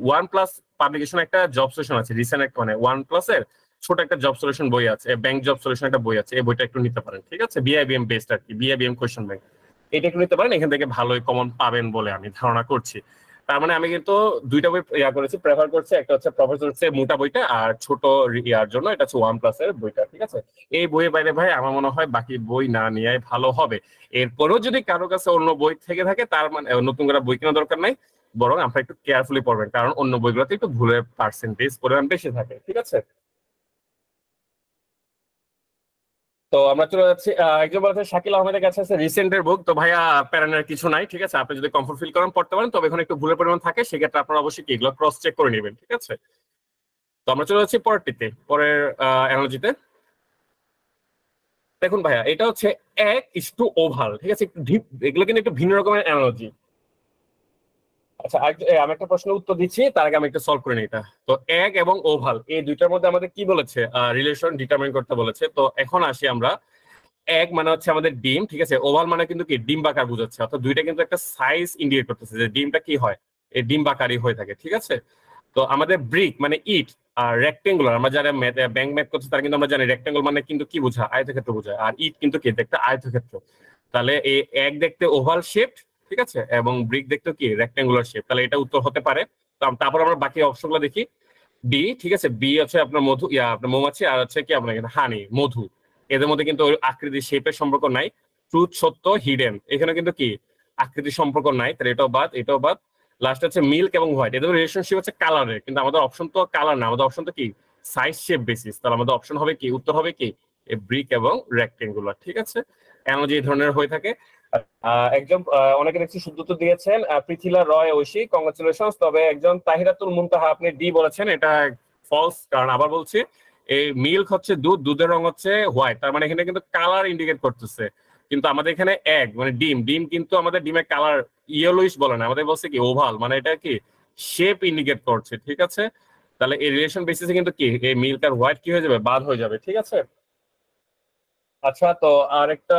ওয়ান প্লাস পাবলিকেশন একটা জব সেশন আছে রিসেন্ট একটা মানে ওয়ান প্লাস এর ছোট একটা জব সলিউশন বই আছে ব্যাংক জব সলিউশন একটা বই আছে এই বইটা একটু নিতে পারেন ঠিক আছে বিআইবিএম বেসড আর কি বিআইবিএম কোয়েশন ব্যাংক এটা একটু নিতে পারেন এখান থেকে ভালোই কমন পাবেন বলে আমি ধারণা করছি তার মানে আমি কিন্তু দুইটা বই ইয়া করেছি প্রেফার করছি একটা হচ্ছে প্রফেসর হচ্ছে মোটা বইটা আর ছোট ইয়ার জন্য এটা হচ্ছে ওয়ান প্লাস এর বইটা ঠিক আছে এই বইয়ের বাইরে ভাই আমার মনে হয় বাকি বই না নিয়ে ভালো হবে এরপরও যদি কারো কাছে অন্য বই থেকে থাকে তার মানে নতুন করে বই কেনা দরকার নাই বরং আপনারা একটু কেয়ারফুলি পড়বেন কারণ অন্য বইগুলোতে একটু ভুলের পার্সেন্টেজ পরিমাণ বেশি থাকে ঠিক আছে তো আমরা চলে যাচ্ছি একজন বলেছে শাকিল আহমেদের কাছে আছে রিসেন্টের বুক তো ভাইয়া প্যারানের কিছু নাই ঠিক আছে আপনি যদি কমফোর্ট ফিল করেন পড়তে পারেন তবে এখানে একটু ভুলের পরিমাণ থাকে সেক্ষেত্রে আপনারা অবশ্যই কি এগুলো ক্রস চেক করে নেবেন ঠিক আছে তো আমরা চলে যাচ্ছি পরেরটিতে পরের অ্যানালজিতে দেখুন ভাইয়া এটা হচ্ছে এক ইস টু ওভাল ঠিক আছে একটু এগুলো কিন্তু একটু ভিন্ন রকমের অ্যানালজি আচ্ছা আমি একটা প্রশ্ন উত্তর দিচ্ছি তার আগে আমি একটা সলভ করে নিই এটা তো এক এবং ওভাল এই দুইটার মধ্যে আমাদের কি বলেছে রিলেশন ডিটারমাইন করতে বলেছে তো এখন আসি আমরা এক মানে হচ্ছে আমাদের ডিম ঠিক আছে ওভাল মানে কিন্তু কি ডিম বাকার বোঝাচ্ছে অর্থাৎ দুইটা কিন্তু একটা সাইজ ইন্ডিকেট করতেছে যে ডিমটা কি হয় এই ডিম হয়ে থাকে ঠিক আছে তো আমাদের ব্রিক মানে ইট আর রেক্টেঙ্গুলার আমরা যারা ব্যাংক ম্যাপ করছে তারা কিন্তু আমরা জানি রেক্টেঙ্গুল মানে কিন্তু কি বোঝায় আয়তক্ষেত্র বোঝায় আর ইট কিন্তু কি দেখতে আয়তক্ষেত্র তাহলে এই এক দেখতে ওভাল শেপ ঠিক আছে এবং ব্রিক দেখতে কি রেক্টেঙ্গুলার শেপ তাহলে এটা উত্তর হতে পারে তারপর আমরা বাকি অপশনগুলো দেখি বি ঠিক আছে বি হচ্ছে আপনার মধু আপনার মৌমাছি আর হচ্ছে কি আপনার হানি মধু এদের মধ্যে কিন্তু আকৃতি শেপের সম্পর্ক নাই ট্রুথ সত্য হিডেন এখানে কিন্তু কি আকৃতি সম্পর্ক নাই তাহলে এটাও বাদ এটাও বাদ লাস্ট হচ্ছে মিল্ক এবং হোয়াইট এদের রিলেশনশিপ হচ্ছে কালারের কিন্তু আমাদের অপশন তো কালার না আমাদের অপশন তো কি সাইজ শেপ বেসিস তাহলে আমাদের অপশন হবে কি উত্তর হবে কি ব্রিক এবং রেক্টেঙ্গুলার ঠিক আছে অ্যানালজি এই ধরনের হয়ে থাকে আচ্ছা। একজন অনেকে দেখছি শুদ্ধ দিয়েছেন পৃথিলা রয় ঐশী কংগ্রেচুলেশন তবে একজন তাহিরাতুল আপনি ডি বলেছেন এটা ফলস কারণ আবার বলছি এই মিল্ক হচ্ছে দুধ দুধের রং হচ্ছে হোয়াইট তার মানে এখানে কিন্তু কালার ইন্ডিকেট করতেছে কিন্তু আমাদের এখানে এক মানে ডিম ডিম কিন্তু আমাদের ডিমের কালার ইয়েলোইশ বলে না আমাদের বলছে কি ওভাল মানে এটা কি শেপ ইন্ডিকেট করছে ঠিক আছে তাহলে এই রিলেশন বেসিসে কিন্তু কি এই মিল্ক আর হোয়াইট কি হয়ে যাবে বাদ হয়ে যাবে ঠিক আছে আচ্ছা তো আর একটা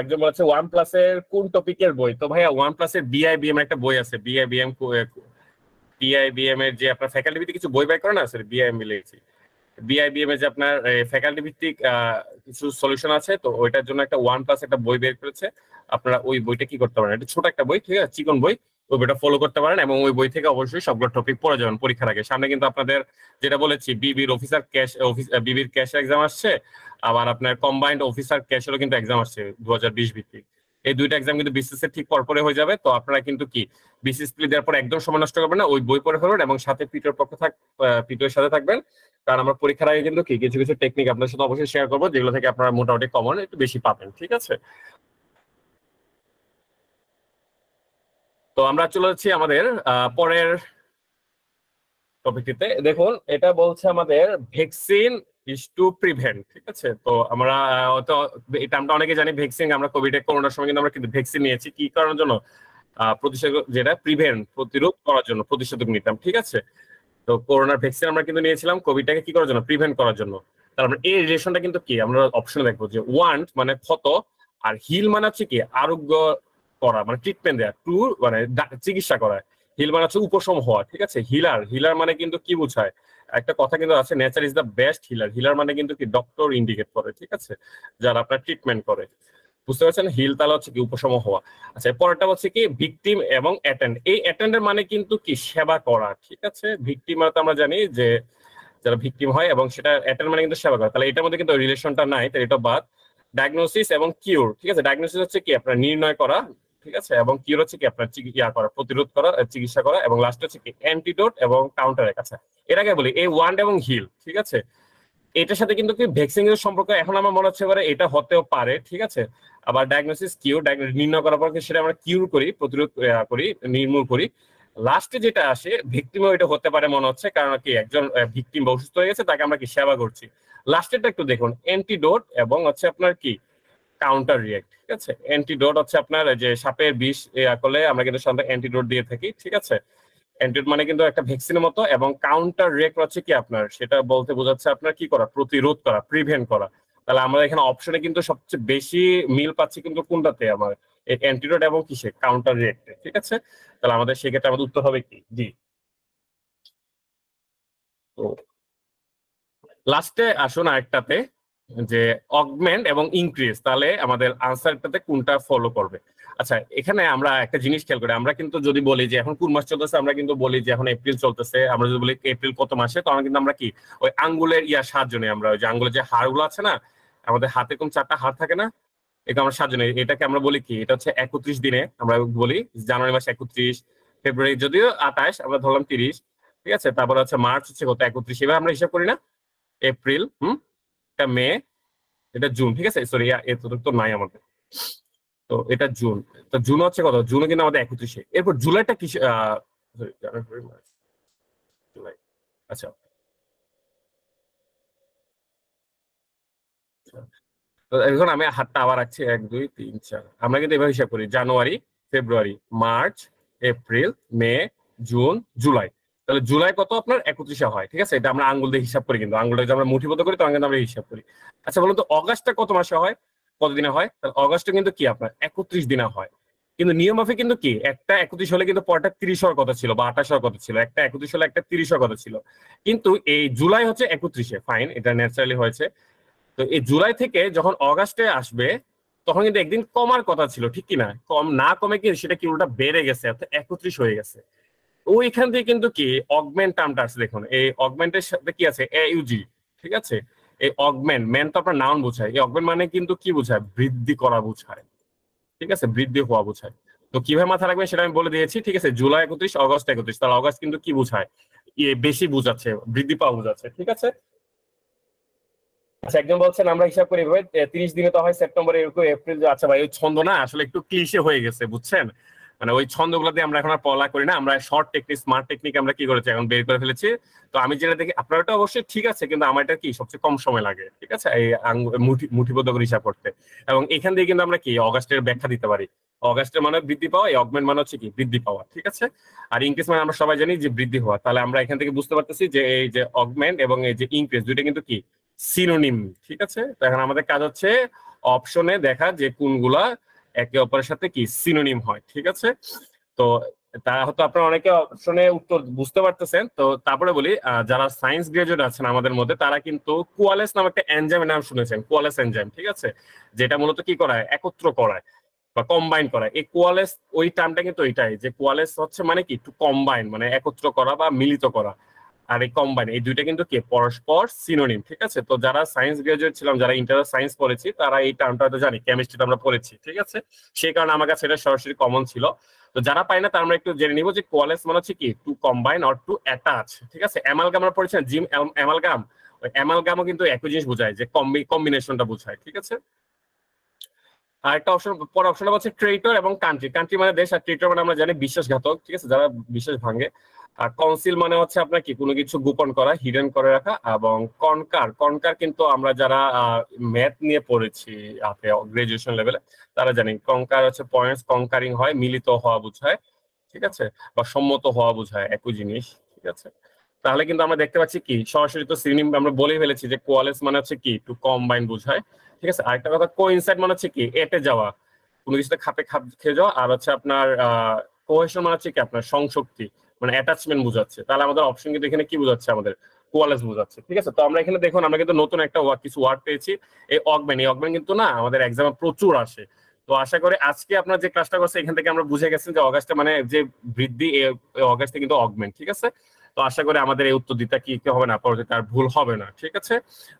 একজন বলছে ওয়ান প্লাস এর কোন টপিকের বই তো ভাইয়া ওয়ান প্লাস এর বিআইবিএম একটা বই আছে বিআই বিএম এর যে আপনার ফ্যাকাল্টি ভিত্তিক কিছু বই বাই করে না স্যার বিআইএম মিলেছি বিএম এর যে আপনার ফ্যাকাল্টি ভিত্তিক কিছু সলিউশন আছে তো ওইটার জন্য একটা ওয়ান প্লাস একটা বই বের করেছে আপনারা ওই বইটা কি করতে পারেন এটা ছোট একটা বই ঠিক আছে চিকন বই ওই বইটা ফলো করতে পারেন এবং ওই বই থেকে অবশ্যই সবগুলো টপিক পড়ে যাবেন পরীক্ষার আগে সামনে কিন্তু আপনাদের যেটা বলেছি বিবির অফিসার ক্যাশ বিবির ক্যাশ এক্সাম আসছে আবার আপনার কম্বাইন্ড অফিসার ক্যাশেরও কিন্তু এক্সাম আসছে দু হাজার বিশ ভিত্তিক এই দুইটা এক্সাম কিন্তু বিসিএস এর ঠিক পরপরে হয়ে যাবে তো আপনারা কিন্তু কি বিসিএস প্লি দেওয়ার পর একদম সময় নষ্ট করবেন না ওই বই পড়ে ফেলবেন এবং সাথে পিটোর পক্ষে থাক পিটোর সাথে থাকবেন কারণ আমরা পরীক্ষার আগে কিন্তু কি কিছু কিছু টেকনিক আপনার সাথে অবশ্যই শেয়ার করবো যেগুলো থেকে আপনারা মোটামুটি কমন একটু বেশি পাবেন ঠিক আছে তো আমরা চলে যাচ্ছি আমাদের পরের টপিকটিতে দেখুন এটা বলছে আমাদের ভ্যাকসিন ইস টু প্রিভেন্ট ঠিক আছে তো আমরা অত এটা আমরা অনেকে জানি ভ্যাকসিন আমরা কোভিড করোনার সময় কিন্তু আমরা কিন্তু ভ্যাকসিন নিয়েছি কি কারণের জন্য প্রতিষেধক যেটা প্রিভেন্ট প্রতিরোধ করার জন্য প্রতিষেধক নিতাম ঠিক আছে তো করোনার ভ্যাকসিন আমরা কিন্তু নিয়েছিলাম কোভিডটাকে কি করার জন্য প্রিভেন্ট করার জন্য তারপর মানে এই রিলেশনটা কিন্তু কি আমরা অপশনে দেখবো যে ওয়ান্ট মানে ক্ষত আর হিল মানে হচ্ছে কি আরোগ্য করা মানে ট্রিটমেন্ট দেয়া টু মানে চিকিৎসা করা হিল মানে হচ্ছে উপশম হওয়া ঠিক আছে হিলার হিলার মানে কিন্তু কি বোঝায় একটা কথা কিন্তু আছে nature is the best healer healer মানে কিন্তু কি ডক্টর ইন্ডিকেট করে ঠিক আছে যারা আপনার ট্রিটমেন্ট করে বুঝতে পারছেন হিল তাহলে হচ্ছে কি উপশম হওয়া আচ্ছা পরেরটা হচ্ছে কি ভিকটিম এবং অ্যাটেন্ড এই অ্যাটেন্ডের মানে কিন্তু কি সেবা করা ঠিক আছে ভিকটিম মানে তো আমরা জানি যে যারা ভিকটিম হয় এবং সেটা অ্যাটেন্ড মানে কিন্তু সেবা করা তাহলে এটার মধ্যে কিন্তু রিলেশনটা নাই তাহলে এটা বাদ ডায়াগনোসিস এবং কিউর ঠিক আছে ডায়াগনোসিস হচ্ছে কি আপনার নির্ণয় করা ঠিক আছে এবং কিওর হচ্ছে কি আপনার চিকিৎসা করা প্রতিরোধ করা চিকিৎসা করা এবং লাস্ট হচ্ছে কি অ্যান্টিডোট এবং কাউন্টারের কাছে এর আগে বলি এই ওয়ান্ড এবং হিল ঠিক আছে এটার সাথে কিন্তু কি ভ্যাকসিন এর সম্পর্ক এখন আমার মনে হচ্ছে এবারে এটা হতেও পারে ঠিক আছে আবার ডায়াগনোসিস কিউ নির্ণয় করার পর সেটা আমরা কিউর করি প্রতিরোধ করি নির্মূল করি লাস্টে যেটা আসে ভিকটিমও এটা হতে পারে মনে হচ্ছে কারণ কি একজন ভিকটিম অসুস্থ হয়ে গেছে তাকে আমরা কি সেবা করছি লাস্টেরটা একটু দেখুন অ্যান্টিডোট এবং হচ্ছে আপনার কি কাউন্টার রিয়েক্ট ঠিক আছে অ্যান্টিডোট হচ্ছে আপনার যে সাপের বিষ করলে আমরা কিন্তু সাধারণত অ্যান্টিডোট দিয়ে থাকি ঠিক আছে অ্যান্টিডোট মানে কিন্তু একটা ভ্যাকসিনের মতো এবং কাউন্টার রিয়েক্ট হচ্ছে কি আপনার সেটা বলতে বোঝাচ্ছে আপনার কি করা প্রতিরোধ করা প্রিভেন্ট করা তাহলে আমরা এখানে অপশনে কিন্তু সবচেয়ে বেশি মিল পাচ্ছি কিন্তু কোনটাতে আমার অ্যান্টিডোট এবং কিসে কাউন্টার রিয়েক্টে ঠিক আছে তাহলে আমাদের সেক্ষেত্রে আমাদের উত্তর হবে কি জি তো লাস্টে আসুন আরেকটাতে যে অগমেন্ট এবং ইনক্রিজ তাহলে আমাদের আনসারটাতে কোনটা ফলো করবে আচ্ছা এখানে আমরা একটা জিনিস খেয়াল করি আমরা কিন্তু যদি বলি যে এখন কোন মাস চলতেছে আমরা কিন্তু বলি যে এখন এপ্রিল চলতেছে আমরা যদি বলি এপ্রিল কত মাসে তখন কিন্তু আমরা কি ওই আঙ্গুলের ইয়ার সাহায্য নিই আমরা ওই যে আঙ্গুলের যে হাড়গুলো আছে না আমাদের হাতে কোন চারটা হাড় থাকে না এটা আমরা সাহায্য নিই এটাকে আমরা বলি কি এটা হচ্ছে একত্রিশ দিনে আমরা বলি জানুয়ারি মাস একত্রিশ ফেব্রুয়ারি যদিও আঠাশ আমরা ধরলাম তিরিশ ঠিক আছে তারপর হচ্ছে মার্চ হচ্ছে কত একত্রিশ এবার আমরা হিসাব করি না এপ্রিল হুম এটা মে এটা জুন ঠিক আছে সরি এতটুকু তো নাই আমাদের তো এটা জুন তো জুন হচ্ছে কত জুনও কিন্তু আমাদের একত্রিশে এরপর জুলাইটা কি জুলাই আচ্ছা এখন আমি হাতটা আবার আছি এক দুই তিন চার আমরা কিন্তু এভাবে হিসাব করি January February March April May June July তাহলে জুলাই কত আপনার একত্রিশে হয় ঠিক আছে এটা আমরা আঙ্গুল দিয়ে হিসাব করি কিন্তু আঙ্গুলটা যদি আমরা মুঠিবদ্ধ করি তখন কিন্তু আমরা হিসাব করি আচ্ছা বলুন তো অগাস্টটা কত মাসে হয় কতদিনে হয় তাহলে অগাস্টটা কিন্তু কি আপনার একত্রিশ দিনে হয় কিন্তু নিয়ম মাফিক কিন্তু কি একটা একত্রিশ হলে কিন্তু পরটা তিরিশ হওয়ার কথা ছিল বা আঠাশ হওয়ার কথা ছিল একটা একত্রিশ হলে একটা তিরিশ হওয়ার কথা ছিল কিন্তু এই জুলাই হচ্ছে একত্রিশে ফাইন এটা ন্যাচারালি হয়েছে তো এই জুলাই থেকে যখন অগাস্টে আসবে তখন কিন্তু একদিন কমার কথা ছিল ঠিক কিনা কম না কমে কি সেটা কি উল্টা বেড়ে গেছে অর্থাৎ একত্রিশ হয়ে গেছে ওইখান থেকে কিন্তু কি অগমেন্ট টার্মটা আছে দেখুন এই অগমেন্টের সাথে কি আছে এ ইউজি ঠিক আছে এই অগমেন্ট মেন তো আপনার নাউন বোঝায় এই অগমেন্ট মানে কিন্তু কি বোঝায় বৃদ্ধি করা বোঝায় ঠিক আছে বৃদ্ধি হওয়া বোঝায় তো কিভাবে মাথা রাখবেন সেটা আমি বলে দিয়েছি ঠিক আছে জুলাই একত্রিশ অগস্ট একত্রিশ তাহলে অগস্ট কিন্তু কি বোঝায় ইয়ে বেশি বোঝাচ্ছে বৃদ্ধি পাওয়া বোঝাচ্ছে ঠিক আছে আচ্ছা একজন বলছেন আমরা হিসাব করি এভাবে তিরিশ দিনে তো হয় সেপ্টেম্বর এরকম এপ্রিল আচ্ছা ভাই ওই ছন্দ না আসলে একটু ক্লিশে হয়ে গেছে বুঝছেন মানে ওই ছন্দ গুলা দিয়ে আমরা এখন আর পলা করি না আমরা শর্ট টেকনিক স্মার্ট টেকনিক আমরা কি করেছি এখন বের করে ফেলেছি তো আমি যেটা দেখি আপনার এটা অবশ্যই ঠিক আছে কিন্তু আমার এটা কি সবচেয়ে কম সময় লাগে ঠিক আছে এই মুঠিবদ্ধ করে হিসাব করতে এবং এখান দিয়ে কিন্তু আমরা কি অগাস্টের ব্যাখ্যা দিতে পারি অগাস্টের মানে বৃদ্ধি পাওয়া এই অগমেন্ট মানে হচ্ছে কি বৃদ্ধি পাওয়া ঠিক আছে আর ইনক্রিজ মানে আমরা সবাই জানি যে বৃদ্ধি হওয়া তাহলে আমরা এখান থেকে বুঝতে পারতেছি যে এই যে অগমেন্ট এবং এই যে ইনক্রিজ দুইটা কিন্তু কি সিনোনিম ঠিক আছে তো এখন আমাদের কাজ হচ্ছে অপশনে দেখা যে কোনগুলা একে অপরের সাথে কি সিনোনিম হয় ঠিক আছে তো তা হয়তো আপনারা অনেকে অপশনে উত্তর বুঝতে পারতেছেন তো তারপরে বলি যারা সায়েন্স গ্রাজুয়েট আছেন আমাদের মধ্যে তারা কিন্তু কুয়ালেস নামে একটা এনজাইমের নাম শুনেছেন কুয়ালেস এনজাইম ঠিক আছে যেটা মূলত কি করায় একত্র করায় বা কম্বাইন করা এই কোয়ালেস ওই টার্মটা কিন্তু এটাই যে কোয়ালেস হচ্ছে মানে কি একটু কম্বাইন মানে একত্র করা বা মিলিত করা আর এই কম্বাইন এই দুইটা কিন্তু কি পরস্পর সিনোনিম ঠিক আছে তো যারা সায়েন্স গ্রাজুয়েট ছিলাম যারা ইন্টার সায়েন্স পড়েছি তারা এই টার্মটা হয়তো জানি কেমিস্ট্রিতে আমরা পড়েছি ঠিক আছে সেই কারণে আমার কাছে এটা সরাসরি কমন ছিল তো যারা পাই না তার আমরা একটু জেনে নিব যে কোয়ালেস মানে হচ্ছে কি to combine or to attach ঠিক আছে অ্যামালগাম আমরা পড়েছি জিম অ্যামালগাম অ্যামালগামও কিন্তু একই জিনিস বোঝায় যে কম্বিনেশনটা বোঝায় ঠিক আছে আরেকটা অপশন পরের অপশনটা হচ্ছে ট্রেটর এবং কান্ট্রি কান্ট্রি মানে দেশ আর ট্রেটর মানে আমরা জানি বিশ্বাসঘাতক ঠিক আছে যারা বিশ্বাস ভাঙে আর মানে হচ্ছে আপনার কি কোনো কিছু গোপন করা হিডেন করে রাখা এবং কনকার কনকার কিন্তু আমরা যারা ম্যাথ নিয়ে পড়েছি আপনি গ্রাজুয়েশন লেভেলে তারা জানেন কনকার হচ্ছে পয়েন্টস কনকারিং হয় মিলিত হওয়া বোঝায় ঠিক আছে বা সম্মত হওয়া বোঝায় একই জিনিস ঠিক আছে তাহলে কিন্তু আমরা দেখতে পাচ্ছি কি সরাসরি তো সিনিম আমরা বলেই ফেলেছি যে কোয়ালেস মানে হচ্ছে কি একটু কম্বাইন বোঝায় ঠিক আছে আরেকটা কথা কোইনসাইড মানে হচ্ছে কি এটে যাওয়া কোনো কিছুতে খাপে খাপ খেয়ে যাওয়া আর হচ্ছে আপনার কোহেশন মানে হচ্ছে কি আপনার সংশক্তি মানে অ্যাটাচমেন্ট বোঝাচ্ছে তাহলে আমাদের অপশন কিন্তু এখানে কি বোঝাচ্ছে আমাদের কোয়ালেস বোঝাচ্ছে ঠিক আছে তো আমরা এখানে দেখুন আমরা কিন্তু নতুন একটা কিছু ওয়ার্ড পেয়েছি এই অগম্যান এই অগম্যান কিন্তু না আমাদের এক্সামে প্রচুর আসে তো আশা করি আজকে আপনার যে ক্লাসটা করছে এখান থেকে আমরা বুঝে গেছেন যে অগাস্টে মানে যে বৃদ্ধি অগাস্টে কিন্তু অগমেন্ট ঠিক আছে তো আশা করি আমাদের এই উত্তর দিতে কি হবে না পরবর্তীতে আর ভুল হবে না ঠিক আছে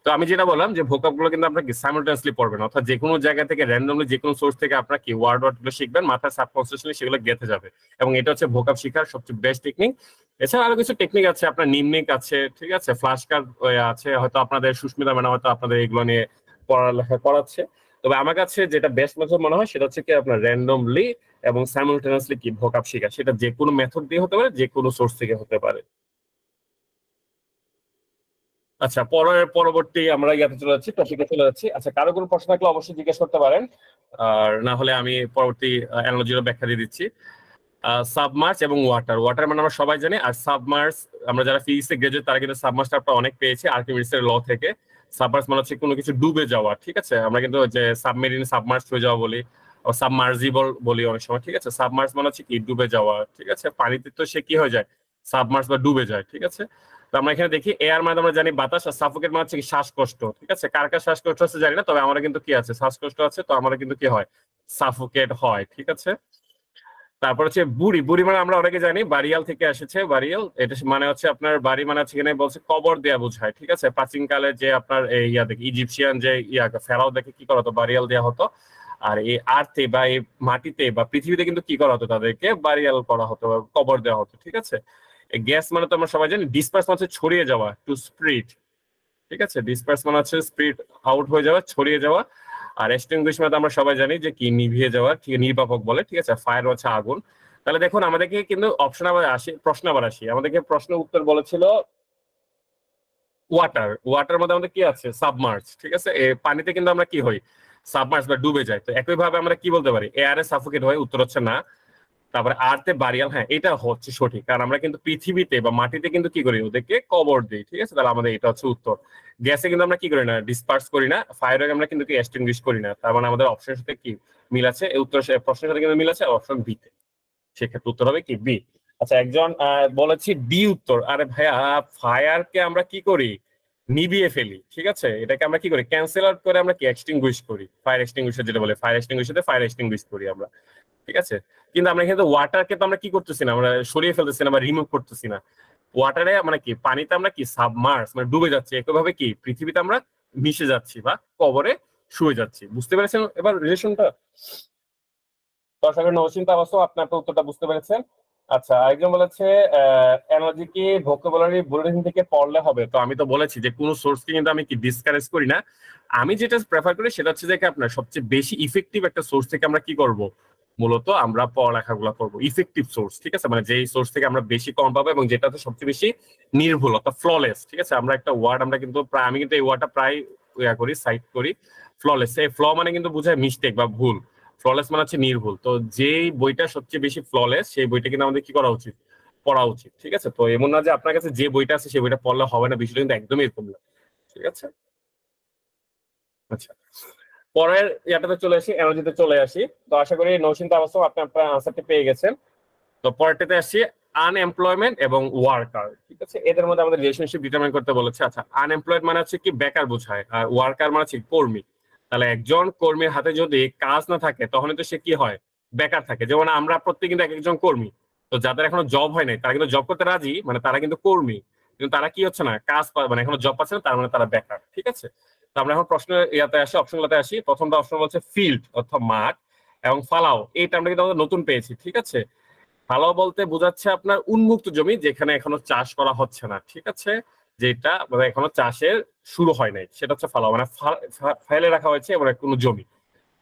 তো আমি যেটা বললাম যে ভোকাপ গুলো কিন্তু আপনাকে সাইমultaneously পড়বেন অর্থাৎ যে কোনো জায়গা থেকে র্যান্ডমলি যে কোনো সোর্স থেকে আপনার কি ওয়ার্ড ওয়ার্ড গুলো শিখবেন মাথার সাবকনসিয়াসলি সেগুলো গেথে যাবে এবং এটা হচ্ছে ভোকাপ শেখার সবচেয়ে বেস্ট টেকনিক এছাড়া আরো কিছু টেকনিক আছে আপনার নিমনিক আছে ঠিক আছে ফ্লাশ কার্ড আছে হয়তো আপনাদের সুস্মিতা ম্যাডাম হয়তো আপনাদের এগুলো নিয়ে পড়ালেখা করাচ্ছে তবে আমার কাছে যেটা বেস্ট মেথড মনে হয় সেটা হচ্ছে কি আপনার র্যান্ডমলি এবং সাইমুলটেনিয়াসলি কি ভোকাপ শেখা সেটা যে কোনো মেথড দিয়ে হতে পারে যে কোনো সোর্স থেকে হতে পারে আচ্ছা পরের পরবর্তী আমরা ইয়াতে চলে যাচ্ছি টপিকে চলে যাচ্ছি আচ্ছা কারো কোনো প্রশ্ন থাকলে অবশ্যই জিজ্ঞেস করতে পারেন আর না হলে আমি পরবর্তী অ্যানালজিরও ব্যাখ্যা দিয়ে দিচ্ছি সাবমার্স এবং ওয়াটার ওয়াটার মানে আমরা সবাই জানি আর সাবমার্স আমরা যারা ফিজিক্সে গ্রাজুয়েট তারা কিন্তু সাবমার্স টাপটা অনেক পেয়েছে আর্কিমিডিসের ল থেকে সাবমার্স মানে হচ্ছে কোনো কিছু ডুবে যাওয়া ঠিক আছে আমরা কিন্তু যে সাবমেরিন সাবমার্স হয়ে যাওয়া বলি সাবমার্জিবল বলি অনেক সময় ঠিক আছে সাবমার্স মানে হচ্ছে কি ডুবে যাওয়া ঠিক আছে পানিতে তো সে কি হয়ে যায় সাবমার্স বা ডুবে যায় ঠিক আছে আমরা এখানে দেখি এয়ার মানে আমরা জানি বাতাস আর সাফোকেট মানে হচ্ছে কি শ্বাসকষ্ট ঠিক আছে কার কার শ্বাসকষ্ট আছে জানি না তবে আমরা কিন্তু কি আছে শ্বাসকষ্ট আছে তো আমরা কিন্তু কি হয় সাফোকেট হয় ঠিক আছে তারপর হচ্ছে বুড়ি বুড়ি মানে আমরা অনেকে জানি বাড়িয়াল থেকে এসেছে বাড়িয়াল এটা মানে হচ্ছে আপনার বাড়ি মানে আছে এখানে বলছে কবর দেয়া বোঝায় ঠিক আছে প্রাচীন কালে যে আপনার ইয়া দেখে ইজিপশিয়ান যে ইয়া ফেরাও দেখে কি করা হতো বাড়িয়াল দেয়া হতো আর এই আর্থে বা এই মাটিতে বা পৃথিবীতে কিন্তু কি করা হতো তাদেরকে বাড়িয়াল করা হতো কবর দেওয়া হতো ঠিক আছে গ্যাস মানে তো আমরা সবাই জানি ডিসপার্স মানে হচ্ছে ছড়িয়ে যাওয়া টু স্প্রিড ঠিক আছে ডিসপার্স মানে হচ্ছে স্প্রিড আউট হয়ে যাওয়া ছড়িয়ে যাওয়া আর এক্সটিংগুইশ মানে আমরা সবাই জানি যে কি নিভিয়ে যাওয়া ঠিক নির্বাপক বলে ঠিক আছে ফায়ার হচ্ছে আগুন তাহলে দেখুন আমাদেরকে কিন্তু অপশন আবার আসে প্রশ্ন আবার আসি আমাদেরকে প্রশ্ন উত্তর বলেছিল ওয়াটার ওয়াটার মধ্যে আমাদের কি আছে সাবমার্স ঠিক আছে পানিতে কিন্তু আমরা কি হই সাবমার্স বা ডুবে যায় তো একইভাবে আমরা কি বলতে পারি এয়ারে সাফোকেট হয় উত্তর হচ্ছে না তারপরে আর্থে বাড়িয়াল হ্যাঁ এটা হচ্ছে সঠিক কারণ আমরা কিন্তু পৃথিবীতে বা মাটিতে কিন্তু কি করি ওদেরকে কবর দিই ঠিক আছে তাহলে আমাদের এটা হচ্ছে উত্তর গ্যাসে কিন্তু আমরা কি করি না ডিসপার্স করি না ফায়ার আমরা কিন্তু এক্সটিংলিশ করি না তার মানে আমাদের অপশন সাথে কি মিল আছে উত্তর প্রশ্নের সাথে কিন্তু মিল আছে অপশন বি তে সেক্ষেত্রে উত্তর হবে কি বি আচ্ছা একজন বলেছি ডি উত্তর আরে ভাইয়া ফায়ারকে আমরা কি করি নিবিয়ে ফেলি ঠিক আছে এটাকে আমরা কি করি ক্যান্সেল আউট করে আমরা কি এক্সটিংগুইশ করি ফায়ার এক্সটিংগুইশার যেটা বলে ফায়ার এক্সটিংগুইশাতে ফায়ার এক্সটিংগুইশ করি আমরা ঠিক আছে কিন্তু আমরা এখানে ওয়াটারকে তো আমরা কি করতেছি না আমরা সরিয়ে ফেলতেছি না বা রিমুভ করতেছি না ওয়াটারে মানে কি পানিতে আমরা কি সাবমার্স মানে ডুবে যাচ্ছি একইভাবে কি পৃথিবীতে আমরা মিশে যাচ্ছি বা কবরে শুয়ে যাচ্ছি বুঝতে পেরেছেন এবার রিলেশনটা দর্শকের নবচিন্তা অবশ্য আপনার উত্তরটা বুঝতে পেরেছেন আচ্ছা আরেকজন বলেছে এনার্জি কি ভোকাবুলারি বুলেটিন থেকে পড়লে হবে তো আমি তো বলেছি যে কোনো সোর্সকে কিন্তু আমি কি ডিসকারেজ করি না আমি যেটা প্রেফার করি সেটা হচ্ছে যে আপনার সবচেয়ে বেশি ইফেক্টিভ একটা সোর্স থেকে আমরা কি করব মূলত আমরা পড়ালেখাগুলো করব ইফেক্টিভ সোর্স ঠিক আছে মানে যেই সোর্স থেকে আমরা বেশি কম পাবো এবং যেটাতে সবচেয়ে বেশি নির্ভুল অর্থাৎ ফ্ললেস ঠিক আছে আমরা একটা ওয়ার্ড আমরা কিন্তু প্রায় আমি কিন্তু এই ওয়ার্ডটা প্রায় ইয়া করি সাইট করি ফ্ললেস এই ফ্ল মানে কিন্তু বোঝায় মিস্টেক বা ভুল ফ্ললেস মানে হচ্ছে নির্ভুল তো যেই বইটা সবচেয়ে বেশি ফ্ললেস সেই বইটা কিন্তু আমাদের কি করা উচিত পড়া উচিত ঠিক আছে তো এমন না যে আপনার কাছে যে বইটা আছে সেই বইটা পড়লে হবে না বিষয়টা কিন্তু একদমই এরকম না ঠিক আছে আচ্ছা পরের ইয়াটাতে চলে আসি এনার্জিতে চলে আসি তো আশা করি নৌসিন্তা আবাসম আপনি আপনার আনসারটি পেয়ে গেছেন তো পরেরটাতে আসছি আনএমপ্লয়মেন্ট এবং ওয়ার্কার ঠিক আছে এদের মধ্যে আমাদের রিলেশনশিপ ডিটারমাইন করতে বলেছে আচ্ছা আনএমপ্লয়েড মানে হচ্ছে কি বেকার বোঝায় আর ওয়ার্কার মানে হচ্ছে কর্মী তাহলে একজন কর্মীর হাতে যদি কাজ না থাকে তখন তো সে কি হয় বেকার থাকে যেমন আমরা প্রত্যেক কিন্তু এক একজন কর্মী তো যাদের এখনো জব হয় নাই তারা কিন্তু জব করতে রাজি মানে তারা কিন্তু কর্মী কিন্তু তারা কি হচ্ছে না কাজ পাবে মানে এখনো জব পাচ্ছে না তার মানে তারা বেকার ঠিক আছে আমরা এখন প্রশ্ন ইয়াতে আসি অপশনগুলোতে আসি প্রথমটা অপশন বলছে ফিল্ড অর্থাৎ মাঠ এবং ফালাও এই টার্মটা কিন্তু আমরা নতুন পেয়েছি ঠিক আছে ফালাও বলতে বোঝাচ্ছে আপনার উন্মুক্ত জমি যেখানে এখনো চাষ করা হচ্ছে না ঠিক আছে যেটা মানে এখনো চাষের শুরু হয় নাই সেটা হচ্ছে ফালাও মানে ফেলে রাখা হয়েছে এবার কোনো জমি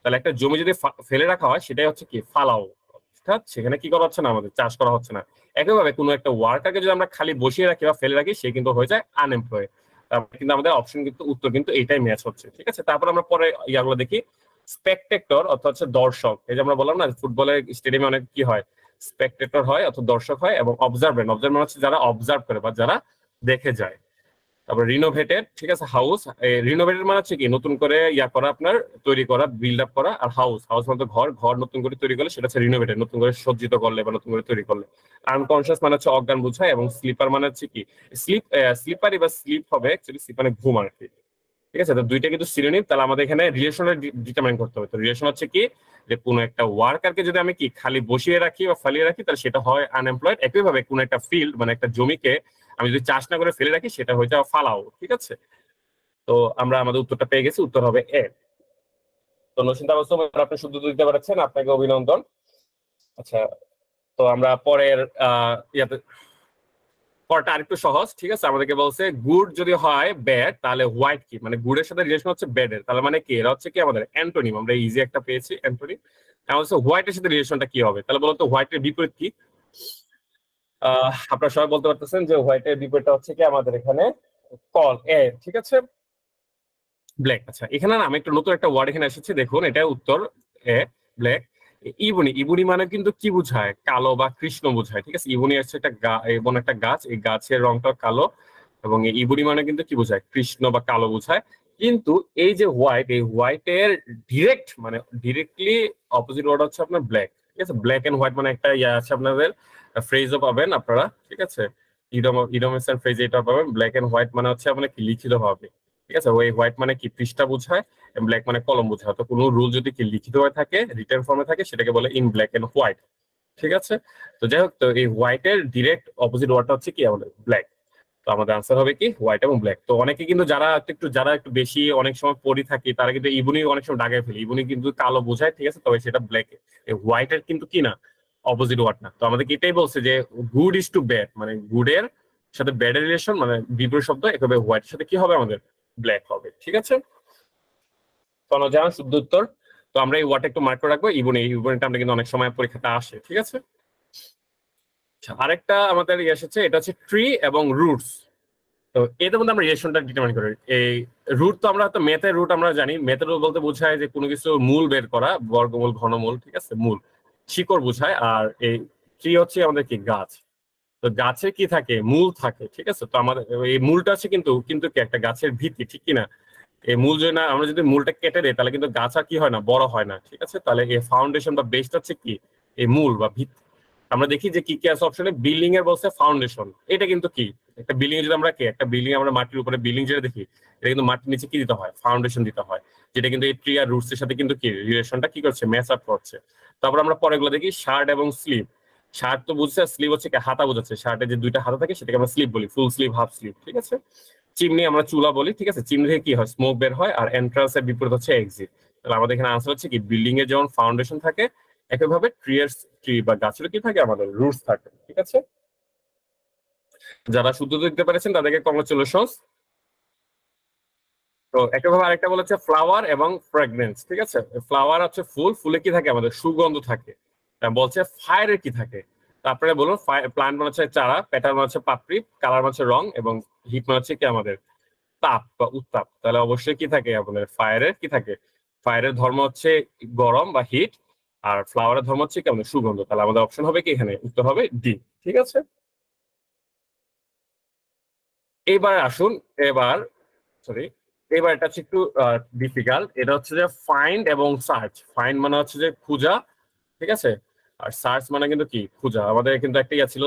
তাহলে একটা জমি যদি ফেলে রাখা হয় সেটাই হচ্ছে কি ফালাও অর্থাৎ সেখানে কি করা হচ্ছে না আমাদের চাষ করা হচ্ছে না একইভাবে কোনো একটা ওয়ার্কারকে যদি আমরা খালি বসিয়ে রাখি বা ফেলে রাখি সে কিন্তু হয়ে যায় আনএমপ্লয়েড কিন্তু আমাদের অপশন কিন্তু উত্তর কিন্তু এটাই ম্যাচ হচ্ছে ঠিক আছে তারপর আমরা পরে ইয়াগুলো দেখি স্পেকটেক্টর অর্থাৎ হচ্ছে দর্শক এই যে আমরা বললাম না ফুটবলের স্টেডিয়ামে অনেক কি হয় স্পেকটেক্টর হয় অথবা দর্শক হয় এবং অবজারভেন্ট মানে অবজারভেন্ট হচ্ছে যারা অবজার্ভ করে বা যারা দেখে যায় তারপরে রিনোভেটেড ঠিক আছে হাউস রিনোভেটেড মানে হচ্ছে কি নতুন করে ইয়া করা আপনার তৈরি করা বিল্ড আপ করা আর হাউস হাউস মানে ঘর ঘর নতুন করে তৈরি করলে সেটা হচ্ছে রিনোভেটেড নতুন করে সজ্জিত করলে বা নতুন করে তৈরি করলে আনকনসিয়াস মানে হচ্ছে অজ্ঞান বোঝায় এবং স্লিপার মানে হচ্ছে কি স্লিপ স্লিপারি বা স্লিপ হবে অ্যাকচুয়ালি স্লিপ মানে ঘুম আর কি ঠিক আছে তো দুইটা কিন্তু সিনোনিম তাহলে আমাদের এখানে রিলেশন ডিটারমাইন করতে হবে তো রিলেশন হচ্ছে কি যে কোনো একটা ওয়ার্কারকে যদি আমি কি খালি বসিয়ে রাখি বা ফালিয়ে রাখি তাহলে সেটা হয় আনএমপ্লয়েড একইভাবে কোনো একটা ফিল্ড মানে একটা জমিকে আমি যদি চাষ না করে ফেলে রাখি সেটা হয়ে যাওয়া ফালাও ঠিক আছে তো আমরা আমাদের উত্তরটা পেয়ে গেছি উত্তর হবে এ তো নসিন্দা বাস্তব আপনি শুদ্ধ দিতে পারছেন আপনাকে অভিনন্দন আচ্ছা তো আমরা পরের ইয়াতে পরটা আরেকটু সহজ ঠিক আছে আমাদেরকে বলছে গুড যদি হয় ব্যাড তাহলে হোয়াইট কি মানে গুডের সাথে রিলেশন হচ্ছে ব্যাডের তাহলে মানে কি এরা হচ্ছে কি আমাদের অ্যান্টোনিম আমরা ইজি একটা পেয়েছি অ্যান্টোনিম তাহলে হচ্ছে হোয়াইটের সাথে রিলেশনটা কি হবে তাহলে বলতো হোয়াইটের বিপরীত কি আপনারা সবাই বলতে পারতেছেন যে হোয়াইট এর বিপরীতটা হচ্ছে কি আমাদের এখানে কল এ ঠিক আছে ব্ল্যাক আচ্ছা এখানে না আমি একটা নতুন একটা ওয়ার্ড এখানে এসেছে দেখুন এটা উত্তর এ ব্ল্যাক ইবনি ইবনি মানে কিন্তু কি বোঝায় কালো বা কৃষ্ণ বোঝায় ঠিক আছে ইবনি হচ্ছে একটা এবং একটা গাছ এই গাছের রংটা কালো এবং এই ইবনি মানে কিন্তু কি বোঝায় কৃষ্ণ বা কালো বোঝায় কিন্তু এই যে হোয়াইট এই হোয়াইটের ডিরেক্ট মানে ডিরেক্টলি অপোজিট ওয়ার্ড হচ্ছে আপনার ব্ল্যাক ঠিক আছে ব্ল্যাক এন্ড হোয়াইট মানে একটা ইয়ে আছে আপনাদের ফ্রেজও পাবেন আপনারা ঠিক আছে ইডম ইডোমেসের ফ্রেজ এটা পাবেন ব্ল্যাক এন্ড হোয়াইট মানে হচ্ছে আপনার কি লিখিত হবে ঠিক আছে ওই হোয়াইট মানে কি পৃষ্ঠা বোঝায় ব্ল্যাক মানে কলম বোঝায় তো কোনো রুল যদি কি লিখিত হয়ে থাকে রিটার্ন ফর্মে থাকে সেটাকে বলে ইন ব্ল্যাক এন্ড হোয়াইট ঠিক আছে তো যাই হোক তো এই হোয়াইটের ডিরেক্ট অপোজিট ওয়ার্ডটা হচ্ছে কি আমাদের ব্ল্যাক তো আমাদের আনসার হবে কি হোয়াইট এবং ব্ল্যাক তো অনেকে কিন্তু যারা একটু যারা একটু বেশি অনেক সময় পড়ি থাকি তারা কিন্তু ইবনি অনেক সময় ডাকায় ফেলে ইবনি কিন্তু কালো বোঝায় ঠিক আছে তবে সেটা ব্ল্যাক হোয়াইটের কিন্তু কি না অপোজিট ওয়ার্ড না তো আমাদেরকে এটাই বলছে যে গুড ইজ টু ব্যাড মানে গুডের সাথে ব্যাডের রিলেশন মানে বিপরীত শব্দ একভাবে হোয়াইটের সাথে কি হবে আমাদের ব্ল্যাক হবে ঠিক আছে তনজাহান শুদ্ধ উত্তর তো আমরা এই ওয়ার্ডটা একটু মার্ক করে রাখবো ইবনে এই ইবনেটা আমরা কিন্তু অনেক সময় পরীক্ষাতে আসে ঠিক আছে আচ্ছা, আরেকটা আমাদের ইয়ে এসেছে এটা হচ্ছে ট্রি এবং রুটস তো এদের মধ্যে আমরা রিলেশনটা ডিটারমাইন করি এই রুট তো আমরা তো মেথের রুট আমরা জানি মেথের রুট বলতে বোঝায় যে কোনো কিছু মূল বের করা বর্গমূল ঘনমূল ঠিক আছে মূল শিকড় বুঝায় আর এই ট্রি হচ্ছে আমাদের কি গাছ তো গাছে কি থাকে মূল থাকে ঠিক আছে তো আমাদের এই মূলটা আছে কিন্তু কিন্তু কি একটা গাছের ভিত্তি ঠিক কিনা এই মূল যদি না আমরা যদি মূলটা কেটে দেই তাহলে কিন্তু গাছ আর কি হয় না বড় হয় না ঠিক আছে তাহলে এই ফাউন্ডেশন বা বেসটা হচ্ছে কি এই মূল বা ভিত্তি আমরা দেখি যে কি কি আছে অপশনে বিল্ডিং এর বলছে ফাউন্ডেশন এটা কিন্তু কি একটা বিল্ডিং যদি আমরা কি একটা বিল্ডিং আমরা মাটির উপরে বিল্ডিং যেটা দেখি এটা কিন্তু মাটির নিচে কি দিতে হয় ফাউন্ডেশন দিতে হয় যেটা কিন্তু এই ট্রি আর রুটস এর সাথে কিন্তু কি রিলেশনটা কি করছে ম্যাচ আপ করছে তারপর আমরা পরেগুলো দেখি শার্ট এবং স্লিভ শার্ট তো বুঝছে স্লিভ হচ্ছে হাতা বোঝাচ্ছে শার্টে যে দুইটা হাতা থাকে সেটাকে আমরা স্লিভ বলি ফুল স্লিভ হাফ স্লিভ ঠিক আছে চিমনি আমরা চুলা বলি ঠিক আছে চিমনি থেকে কি হয় স্মোক বের হয় আর এন্ট্রান্স এর বিপরীত হচ্ছে এক্সিট তাহলে আমাদের এখানে আনসার হচ্ছে কি বিল্ডিং এর যেমন ফাউন্ডেশন থাকে একইভাবে ট্রিয়ের ট্রি বা গাছের কি থাকে আমাদের রুটস থাকে ঠিক আছে যারা শুদ্ধ দেখতে পেরেছেন তাদেরকে কংগ্রেচুলেশনস তো একইভাবে আরেকটা বলেছে ফ্লাওয়ার এবং ফ্রেগনেন্স ঠিক আছে ফ্লাওয়ার হচ্ছে ফুল ফুলে কি থাকে আমাদের সুগন্ধ থাকে বলছে ফায়ারের কি থাকে তারপরে বলুন প্লান্ট মানে হচ্ছে চারা প্যাটার্ন মানে হচ্ছে পাপড়ি কালার মানে হচ্ছে রং এবং হিট মানে হচ্ছে কি আমাদের তাপ বা উত্তাপ তাহলে অবশ্যই কি থাকে আমাদের ফায়ারের কি থাকে ফায়ারের ধর্ম হচ্ছে গরম বা হিট আর ফ্লাওয়ারের ধর্ম হচ্ছে কেমন সুগন্ধ তাহলে আমাদের অপশন হবে কি এখানে উত্তর হবে ডি ঠিক আছে এবার আসুন এবার সরি এবার এটা হচ্ছে একটু ডিফিকাল্ট এটা হচ্ছে যে ফাইন্ড এবং সার্চ ফাইন্ড মানে হচ্ছে যে খুঁজা ঠিক আছে আর সার্চ মানে কিন্তু কি খুঁজা আমাদের কিন্তু একটা ইয়া ছিল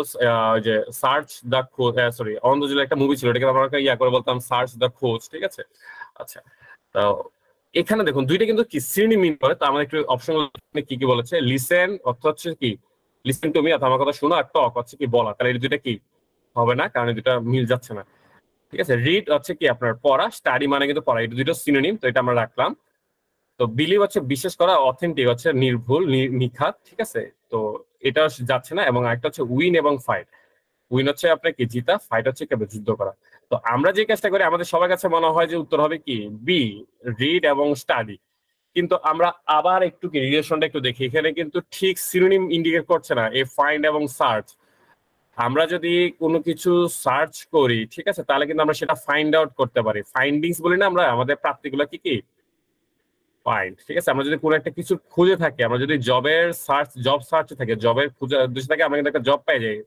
যে সার্চ দা খোঁজ সরি অন্ধজলের একটা মুভি ছিল এটাকে আমরা ইয়া করে বলতাম সার্চ দা খোঁজ ঠিক আছে আচ্ছা তো এখানে দেখুন দুইটা কিন্তু কি শ্রেণী মিন করে তার মানে একটু অপশন কি কি বলেছে লিসেন অর্থাৎ হচ্ছে কি লিসেন টু মি অর্থাৎ আমার কথা শোনা আর টক হচ্ছে কি বলা তাহলে এই দুইটা কি হবে না কারণ দুটা মিল যাচ্ছে না ঠিক আছে রিড হচ্ছে কি আপনার পড়া স্টাডি মানে কিন্তু পড়া এটা দুটো সিনোনিম তো এটা আমরা রাখলাম তো বিলিভ হচ্ছে বিশেষ করা অথেন্টিক হচ্ছে নির্ভুল নিখাত ঠিক আছে তো এটা যাচ্ছে না এবং একটা হচ্ছে উইন এবং ফাইট উইন হচ্ছে আপনার কি জিতা ফাইট হচ্ছে কি যুদ্ধ করা তো আমরা যে কাজটা করি আমাদের সবার কাছে মনে হয় যে উত্তর হবে কি বি রিড এবং স্টাডি কিন্তু আমরা আবার একটু কি রিলেশনটা একটু দেখি এখানে কিন্তু ঠিক সিনোনিম ইন্ডিকেট করছে না এ ফাইন্ড এবং সার্চ আমরা যদি কোনো কিছু সার্চ করি ঠিক আছে তাহলে কিন্তু আমরা সেটা ফাইন্ড আউট করতে পারি ফাইন্ডিংস বলি না আমরা আমাদের প্রাপ্তিগুলো কি কি ফাইন্ড ঠিক আছে আমরা যদি কোনো একটা কিছু খুঁজে থাকি আমরা যদি জবের সার্চ জব সার্চ থাকে জবের খুঁজে থাকে আমরা কিন্তু একটা জব পাই যাই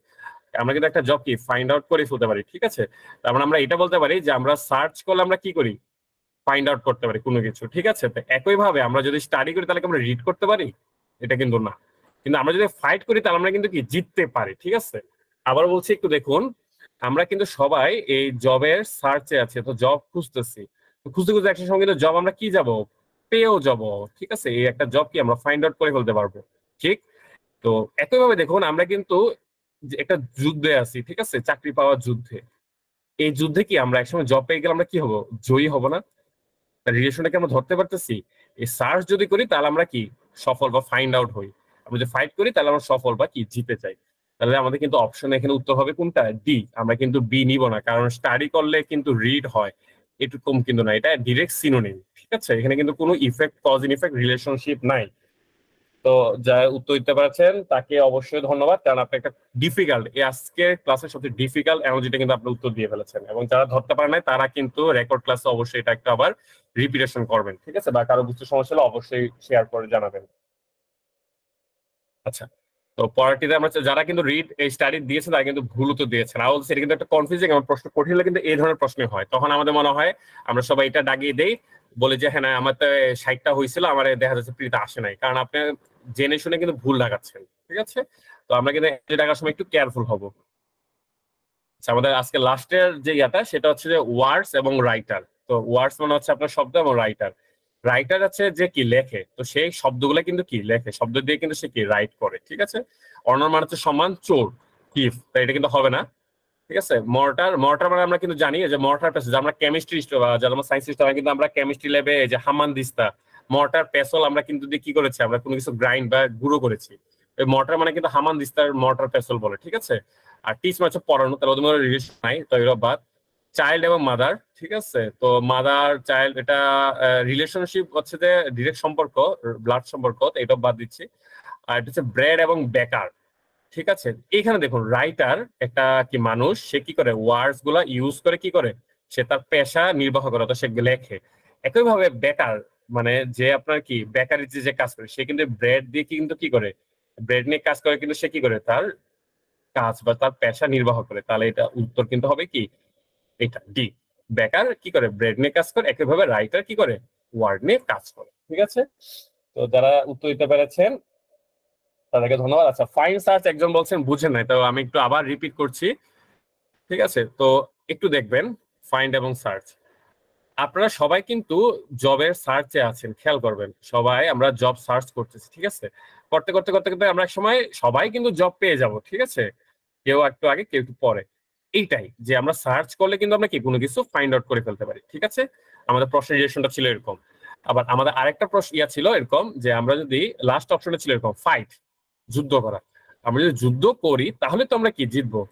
আমরা কিন্তু একটা জব কি ফাইন্ড আউট করে ফেলতে পারি ঠিক আছে তারপর মানে আমরা এটা বলতে পারি যে আমরা সার্চ করলে আমরা কি করি ফাইন্ড আউট করতে পারি কোনো কিছু ঠিক আছে তো একইভাবে আমরা যদি স্টাডি করি তাহলে আমরা রিড করতে পারি এটা কিন্তু না কিন্তু আমরা যদি ফাইট করি তাহলে আমরা কিন্তু কি জিততে পারি ঠিক আছে আবার বলছি একটু দেখুন আমরা কিন্তু সবাই এই জবের সার্চে আছে তো জব খুঁজতেছি খুঁজতে খুঁজতে একটা সঙ্গে কিন্তু জব আমরা কি যাব পেয়েও যাব ঠিক আছে এই একটা জব কি আমরা ফাইন্ড আউট করে ফেলতে পারবো ঠিক তো একইভাবে দেখুন আমরা কিন্তু একটা যুদ্ধে আছি ঠিক আছে চাকরি পাওয়ার যুদ্ধে এই যুদ্ধে কি আমরা একসময় জব পেয়ে গেলে আমরা কি হবো জয়ী হব না রিলেশনটাকে আমরা ধরতে পারতেছি এই সার্চ যদি করি তাহলে আমরা কি সফল বা ফাইন্ড আউট হই আমরা যদি ফাইট করি তাহলে আমরা সফল বা কি জিতে চাই তাহলে আমাদের কিন্তু অপশন এখানে উত্তর হবে কোনটা ডি আমরা কিন্তু বি নিব না কারণ স্টাডি করলে কিন্তু রিড হয় এটু কম কিন্তু না এটা ডিরেক্ট সিনোনিম ঠিক আছে এখানে কিন্তু কোনো effect cause in effect relationship নাই তো যারা উত্তর দিতে পারছেন তাকে অবশ্যই ধন্যবাদ কারণ আপনি একটা ডিফিকাল্ট এই আজকের ক্লাসের সবচেয়ে ডিফিকাল্ট এনার্জিটা কিন্তু আপনি উত্তর দিয়ে ফেলেছেন এবং যারা ধরতে পারে নাই তারা কিন্তু রেকর্ড ক্লাসে অবশ্যই এটা একটা আবার রিপিটেশন করবেন ঠিক আছে বা কারো বুঝতে সমস্যা হলে অবশ্যই শেয়ার করে জানাবেন আচ্ছা তো পড়াটিতে আমরা যারা কিন্তু রিড এই স্টাডি দিয়েছে তারা কিন্তু ভুল উত্তর দিয়েছেন আউল সেটা কিন্তু একটা কনফিউজিং আমার প্রশ্ন কঠিন হলে কিন্তু এই ধরনের প্রশ্ন হয় তখন আমাদের মনে হয় আমরা সবাই এটা ডাকিয়ে দেই বলে যে হ্যাঁ আমার তো সাইটটা হয়েছিল আমার দেখা যাচ্ছে প্রিতে আসে নাই কারণ আপনি জেনে শুনে কিন্তু ভুল লাগাচ্ছেন ঠিক আছে তো আমরা কিন্তু এনজয় ডাকার সময় একটু কেয়ারফুল হব আচ্ছা, আমাদের আজকে লাস্টের যে ইয়াটা সেটা হচ্ছে যে ওয়ার্ডস এবং রাইটার তো ওয়ার্ডস মানে হচ্ছে আপনার শব্দ এবং রাইটার রাইটার আছে যে কি লেখে তো সেই শব্দগুলো কিন্তু কি লেখে শব্দ দিয়ে কিন্তু সে কি রাইট করে ঠিক আছে অনর মানে হচ্ছে সমান চোর কিফ এটা কিন্তু হবে না ঠিক আছে মর্টার মর্টার মানে আমরা কিন্তু জানি যে মর্টার পেসল আমরা কেমিস্ট্রি বা যারা সায়েন্স স্টুডেন্ট কিন্তু আমরা কেমিস্ট্রি ল্যাবে যে হামান দিস্তা মর্টার পেসল আমরা কিন্তু কি করেছি আমরা কোনো কিছু গ্রাইন্ড বা গুঁড়ো করেছি মর্টার মানে কিন্তু হামান দিস্তার মর্টার পেসল বলে ঠিক আছে আর টিচ মানে হচ্ছে পড়ানো তার ওদের রিলেশন নাই তো বাদ চাইল্ড এবং মাদার ঠিক আছে তো মাদার চাইল্ড এটা রিলেশনশিপ হচ্ছে যে ডিরেক্ট সম্পর্ক ব্লাড সম্পর্ক এটা বাদ দিচ্ছি আর এটা হচ্ছে ব্রেড এবং বেকার ঠিক আছে এখানে দেখুন রাইটার একটা কি মানুষ সে কি করে ওয়ার্ডস গুলা ইউজ করে কি করে সে তার পেশা নির্বাহ করে তো সে লেখে একইভাবে বেকার মানে যে আপনার কি বেকারি যে কাজ করে সে কিন্তু ব্রেড দিয়ে কিন্তু কি করে ব্রেড নিয়ে কাজ করে কিন্তু সে কি করে তার কাজ বা তার পেশা নির্বাহ করে তাহলে এটা উত্তর কিন্তু হবে কি এটা ডি বেকার কি করে ব্রেড নিয়ে কাজ করে একইভাবে রাইটার কি করে ওয়ার্ড নিয়ে কাজ করে ঠিক আছে তো যারা উত্তর দিতে পেরেছেন তাদেরকে ধন্যবাদ আচ্ছা ফাইন সার্চ একজন বলছেন বুঝেন নাই তো আমি একটু আবার রিপিট করছি ঠিক আছে তো একটু দেখবেন ফাইন্ড এবং সার্চ আপনারা সবাই কিন্তু জবের সার্চে আছেন খেয়াল করবেন সবাই আমরা জব সার্চ করতেছি ঠিক আছে করতে করতে করতে করতে আমরা এক সময় সবাই কিন্তু জব পেয়ে যাব ঠিক আছে কেউ একটু আগে কেউ একটু পরে এইটাই যে আমরা সার্চ করলে কিন্তু আমরা কি কোনো কিছু ফাইন্ড আউট করে ফেলতে পারি ঠিক আছে আমাদের প্রশ্নের রিলেশনটা ছিল এরকম আবার আমাদের আরেকটা প্রশ্ন ইয়া ছিল এরকম যে আমরা যদি লাস্ট অপশনটা ছিল এরকম ফাইট যুদ্ধ করা আমরা যদি যুদ্ধ করি তাহলে তো আমরা কি জিতবো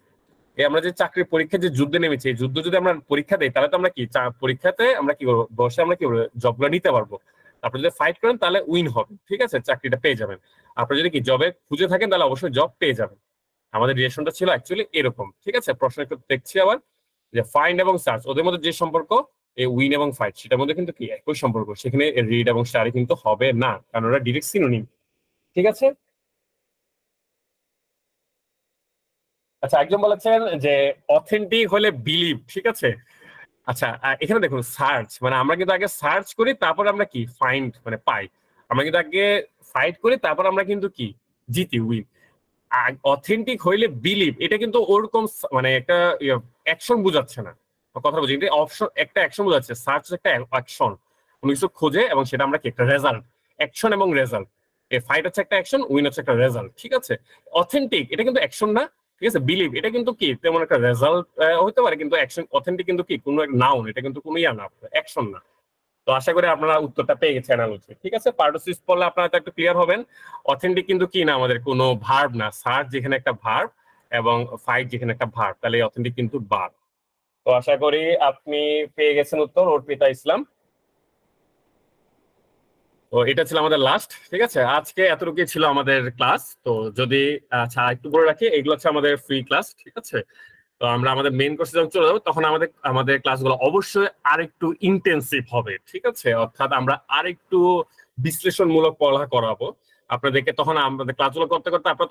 এই আমরা যে চাকরির পরীক্ষা যে যুদ্ধে নেমেছি এই যুদ্ধ যদি আমরা পরীক্ষা দেই তাহলে তো আমরা কি পরীক্ষাতে আমরা কি করবো বসে আমরা কি জব গুলো নিতে পারবো আপনি যদি ফাইট করেন তাহলে উইন হবে ঠিক আছে চাকরিটা পেয়ে যাবেন আপনি যদি কি জবে খুঁজে থাকেন তাহলে অবশ্যই জব পেয়ে যাবেন আমাদের রিলেশনটা ছিল অ্যাকচুয়ালি এরকম ঠিক আছে প্রশ্ন একটু দেখছি আবার যে ফাইন্ড এবং সার্চ ওদের মধ্যে যে সম্পর্ক এই উইন এবং ফাইট সেটার মধ্যে কিন্তু কি একই সম্পর্ক সেখানে রিড এবং স্টারি কিন্তু হবে না কারণ ওরা ডিরেক্ট সিনোনিম ঠিক আছে আচ্ছা একজন বলেছেন যে অথেন্টিক হলে বিলিভ ঠিক আছে আচ্ছা এখানে দেখুন সার্চ মানে আমরা কিন্তু আগে সার্চ করি তারপর আমরা কি ফাইন্ড মানে পাই আমরা কিন্তু আগে ফাইট করি তারপর আমরা কিন্তু কি জিতি উইন অথেন্টিক হইলে বিলিভ এটা কিন্তু ওরকম মানে একটা অ্যাকশন ইয়ে, বোঝাচ্ছে না কথা বলছি অপশন একটা অ্যাকশন বোঝাচ্ছে সার্চ একটা অ্যাকশন কোনো কিছু খোঁজে এবং সেটা আমরা কি একটা রেজাল্ট অ্যাকশন এবং রেজাল্ট এ ফাইট হচ্ছে একটা অ্যাকশন উইন হচ্ছে একটা রেজাল্ট ঠিক আছে অথেন্টিক এটা কিন্তু অ্যাকশন না ঠিক আছে বিলিভ এটা কিন্তু কি তেমন একটা রেজাল্ট হতে পারে কিন্তু অ্যাকশন অথেন্টিক কিন্তু কি কোনো এক নাউন এটা কিন্তু কোনো ইয়া না অ্যাকশন না তো আশা করি আপনারা উত্তরটা পেয়ে গেছেন আলোচনা ঠিক আছে পার্টোসিস পড়লে আপনারা তো একটু ক্লিয়ার হবেন অথেন্টিক কিন্তু কি না আমাদের কোনো ভার্ব না সার্চ যেখানে একটা ভার্ব এবং ফাইট যেখানে একটা ভার্ব তাহলে অথেন্টিক কিন্তু বার তো আশা করি আপনি পেয়ে গেছেন উত্তর অর্পিতা ইসলাম তো এটা ছিল আমাদের লাস্ট ঠিক আছে আজকে এতটুকুই ছিল আমাদের ক্লাস তো যদি আচ্ছা একটু বলে রাখি এগুলো হচ্ছে আমাদের ফ্রি ক্লাস ঠিক আছে তো আমরা আমাদের মেন কোর্সে যখন চলে যাবো তখন আমাদের আমাদের ক্লাসগুলো অবশ্যই আরেকটু ইন্টেন্সিভ হবে ঠিক আছে অর্থাৎ আমরা আরেকটু বিশ্লেষণমূলক পড়া করাবো আপনাদেরকে তখন আমাদের ক্লাসগুলো করতে করতে আপনার